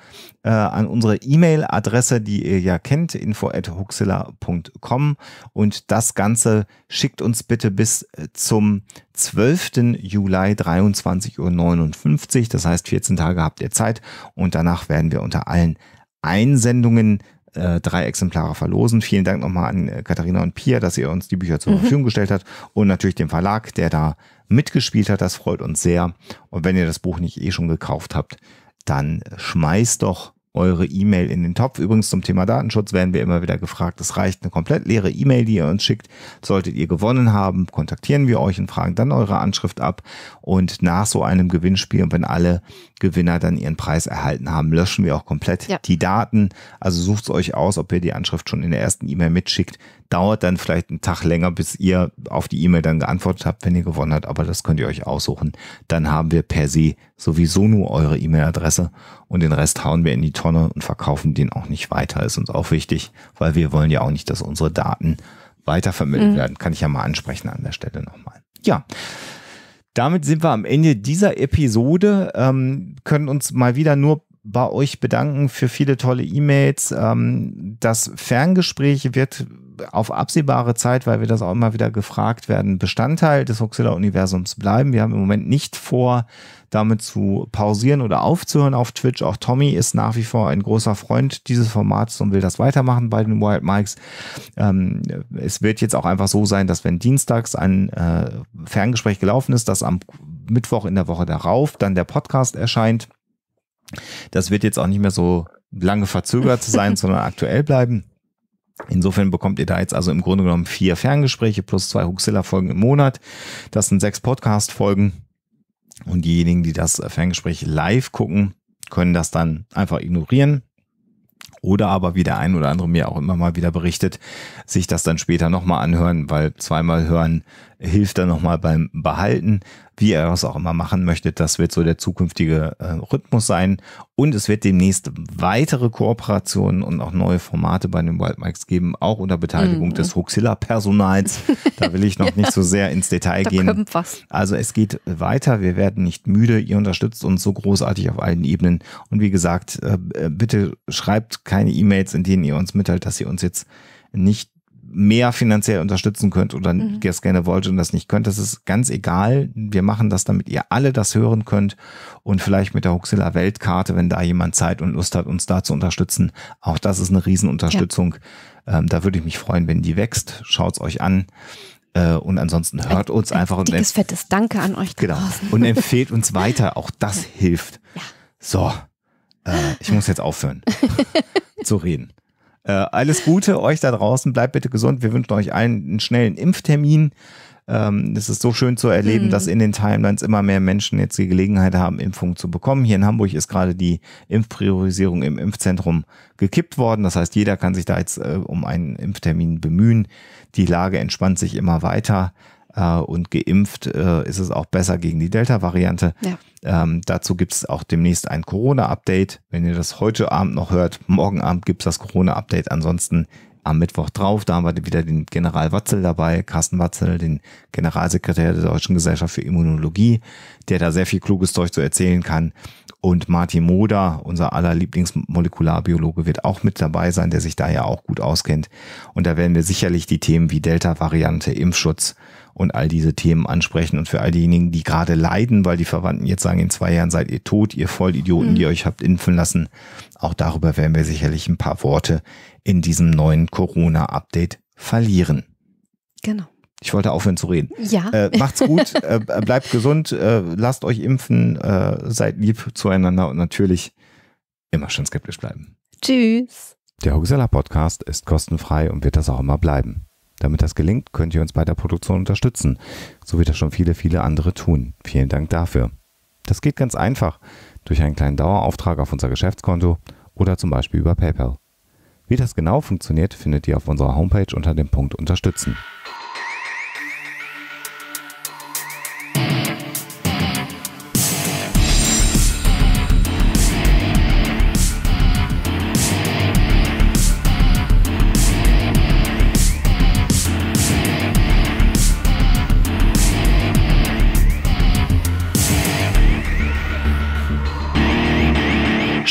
äh, an unsere E-Mail-Adresse, die ihr ja kennt, info.huxilla.com. Und das Ganze schickt uns bitte bis äh, zum 12. Juli 23.59 Uhr. Das heißt, 14 Tage habt ihr Zeit und danach werden wir unter allen Einsendungen äh, drei Exemplare verlosen. Vielen Dank nochmal an Katharina und Pia, dass ihr uns die Bücher zur mhm. Verfügung gestellt habt und natürlich dem Verlag, der da mitgespielt hat. Das freut uns sehr. Und wenn ihr das Buch nicht eh schon gekauft habt, dann schmeißt doch eure E-Mail in den Topf. Übrigens zum Thema Datenschutz werden wir immer wieder gefragt. Es reicht eine komplett leere E-Mail, die ihr uns schickt. Solltet ihr gewonnen haben, kontaktieren wir euch und fragen dann eure Anschrift ab. Und nach so einem Gewinnspiel und wenn alle Gewinner dann ihren Preis erhalten haben, löschen wir auch komplett ja. die Daten. Also sucht euch aus, ob ihr die Anschrift schon in der ersten E-Mail mitschickt dauert dann vielleicht einen Tag länger, bis ihr auf die E-Mail dann geantwortet habt, wenn ihr gewonnen habt, aber das könnt ihr euch aussuchen. Dann haben wir per se sowieso nur eure E-Mail-Adresse und den Rest hauen wir in die Tonne und verkaufen den auch nicht weiter. Ist uns auch wichtig, weil wir wollen ja auch nicht, dass unsere Daten weitervermittelt mhm. werden. Kann ich ja mal ansprechen an der Stelle nochmal. Ja. Damit sind wir am Ende dieser Episode, ähm, können uns mal wieder nur bei euch bedanken für viele tolle E-Mails. Ähm, das Ferngespräch wird auf absehbare Zeit, weil wir das auch immer wieder gefragt werden, Bestandteil des Huxilla-Universums bleiben. Wir haben im Moment nicht vor, damit zu pausieren oder aufzuhören auf Twitch. Auch Tommy ist nach wie vor ein großer Freund dieses Formats und will das weitermachen bei den Wild Mikes. Ähm, es wird jetzt auch einfach so sein, dass wenn dienstags ein äh, Ferngespräch gelaufen ist, dass am Mittwoch in der Woche darauf dann der Podcast erscheint. Das wird jetzt auch nicht mehr so lange verzögert sein, sondern aktuell bleiben. Insofern bekommt ihr da jetzt also im Grunde genommen vier Ferngespräche plus zwei Huxilla-Folgen im Monat. Das sind sechs Podcast-Folgen. Und diejenigen, die das Ferngespräch live gucken, können das dann einfach ignorieren. Oder aber, wie der ein oder andere mir auch immer mal wieder berichtet, sich das dann später nochmal anhören, weil zweimal hören hilft dann nochmal beim Behalten, wie ihr das auch immer machen möchtet. Das wird so der zukünftige äh, Rhythmus sein. Und es wird demnächst weitere Kooperationen und auch neue Formate bei den Wild Mikes geben, auch unter Beteiligung mhm. des hoxilla personals Da will ich noch ja. nicht so sehr ins Detail da gehen. Also es geht weiter. Wir werden nicht müde. Ihr unterstützt uns so großartig auf allen Ebenen. Und wie gesagt, äh, äh bitte schreibt keine E-Mails, in denen ihr uns mitteilt, dass ihr uns jetzt nicht mehr finanziell unterstützen könnt oder mhm. das gerne wollt und das nicht könnt. Das ist ganz egal. Wir machen das, damit ihr alle das hören könnt und vielleicht mit der Huxilla Weltkarte, wenn da jemand Zeit und Lust hat, uns da zu unterstützen. Auch das ist eine Riesenunterstützung. Ja. Ähm, da würde ich mich freuen, wenn die wächst. Schaut es euch an. Äh, und ansonsten hört uns einfach. Ein dickes, fettes Danke an euch. Genau. Und empfehlt uns weiter. Auch das ja. hilft. Ja. So, äh, ich muss jetzt aufhören zu reden. Äh, alles Gute euch da draußen. Bleibt bitte gesund. Wir wünschen euch allen einen schnellen Impftermin. Ähm, es ist so schön zu erleben, mhm. dass in den Timelines immer mehr Menschen jetzt die Gelegenheit haben, Impfungen zu bekommen. Hier in Hamburg ist gerade die Impfpriorisierung im Impfzentrum gekippt worden. Das heißt, jeder kann sich da jetzt äh, um einen Impftermin bemühen. Die Lage entspannt sich immer weiter äh, und geimpft äh, ist es auch besser gegen die Delta-Variante. Ja. Ähm, dazu gibt es auch demnächst ein Corona-Update. Wenn ihr das heute Abend noch hört, morgen Abend gibt es das Corona-Update. Ansonsten am Mittwoch drauf. Da haben wir wieder den General Watzel dabei, Carsten Watzel, den Generalsekretär der Deutschen Gesellschaft für Immunologie, der da sehr viel kluges Zeug zu erzählen kann. Und Martin Moder, unser aller Lieblingsmolekularbiologe, wird auch mit dabei sein, der sich da ja auch gut auskennt. Und da werden wir sicherlich die Themen wie Delta-Variante, Impfschutz, und all diese Themen ansprechen. Und für all diejenigen, die gerade leiden, weil die Verwandten jetzt sagen, in zwei Jahren seid ihr tot, ihr Vollidioten, mhm. die euch habt impfen lassen, auch darüber werden wir sicherlich ein paar Worte in diesem neuen Corona-Update verlieren. Genau. Ich wollte aufhören zu reden. Ja. Äh, macht's gut, äh, bleibt gesund, äh, lasst euch impfen, äh, seid lieb zueinander und natürlich immer schön skeptisch bleiben. Tschüss. Der Huxella Podcast ist kostenfrei und wird das auch immer bleiben. Damit das gelingt, könnt ihr uns bei der Produktion unterstützen, so wie das schon viele, viele andere tun. Vielen Dank dafür. Das geht ganz einfach durch einen kleinen Dauerauftrag auf unser Geschäftskonto oder zum Beispiel über PayPal. Wie das genau funktioniert, findet ihr auf unserer Homepage unter dem Punkt Unterstützen.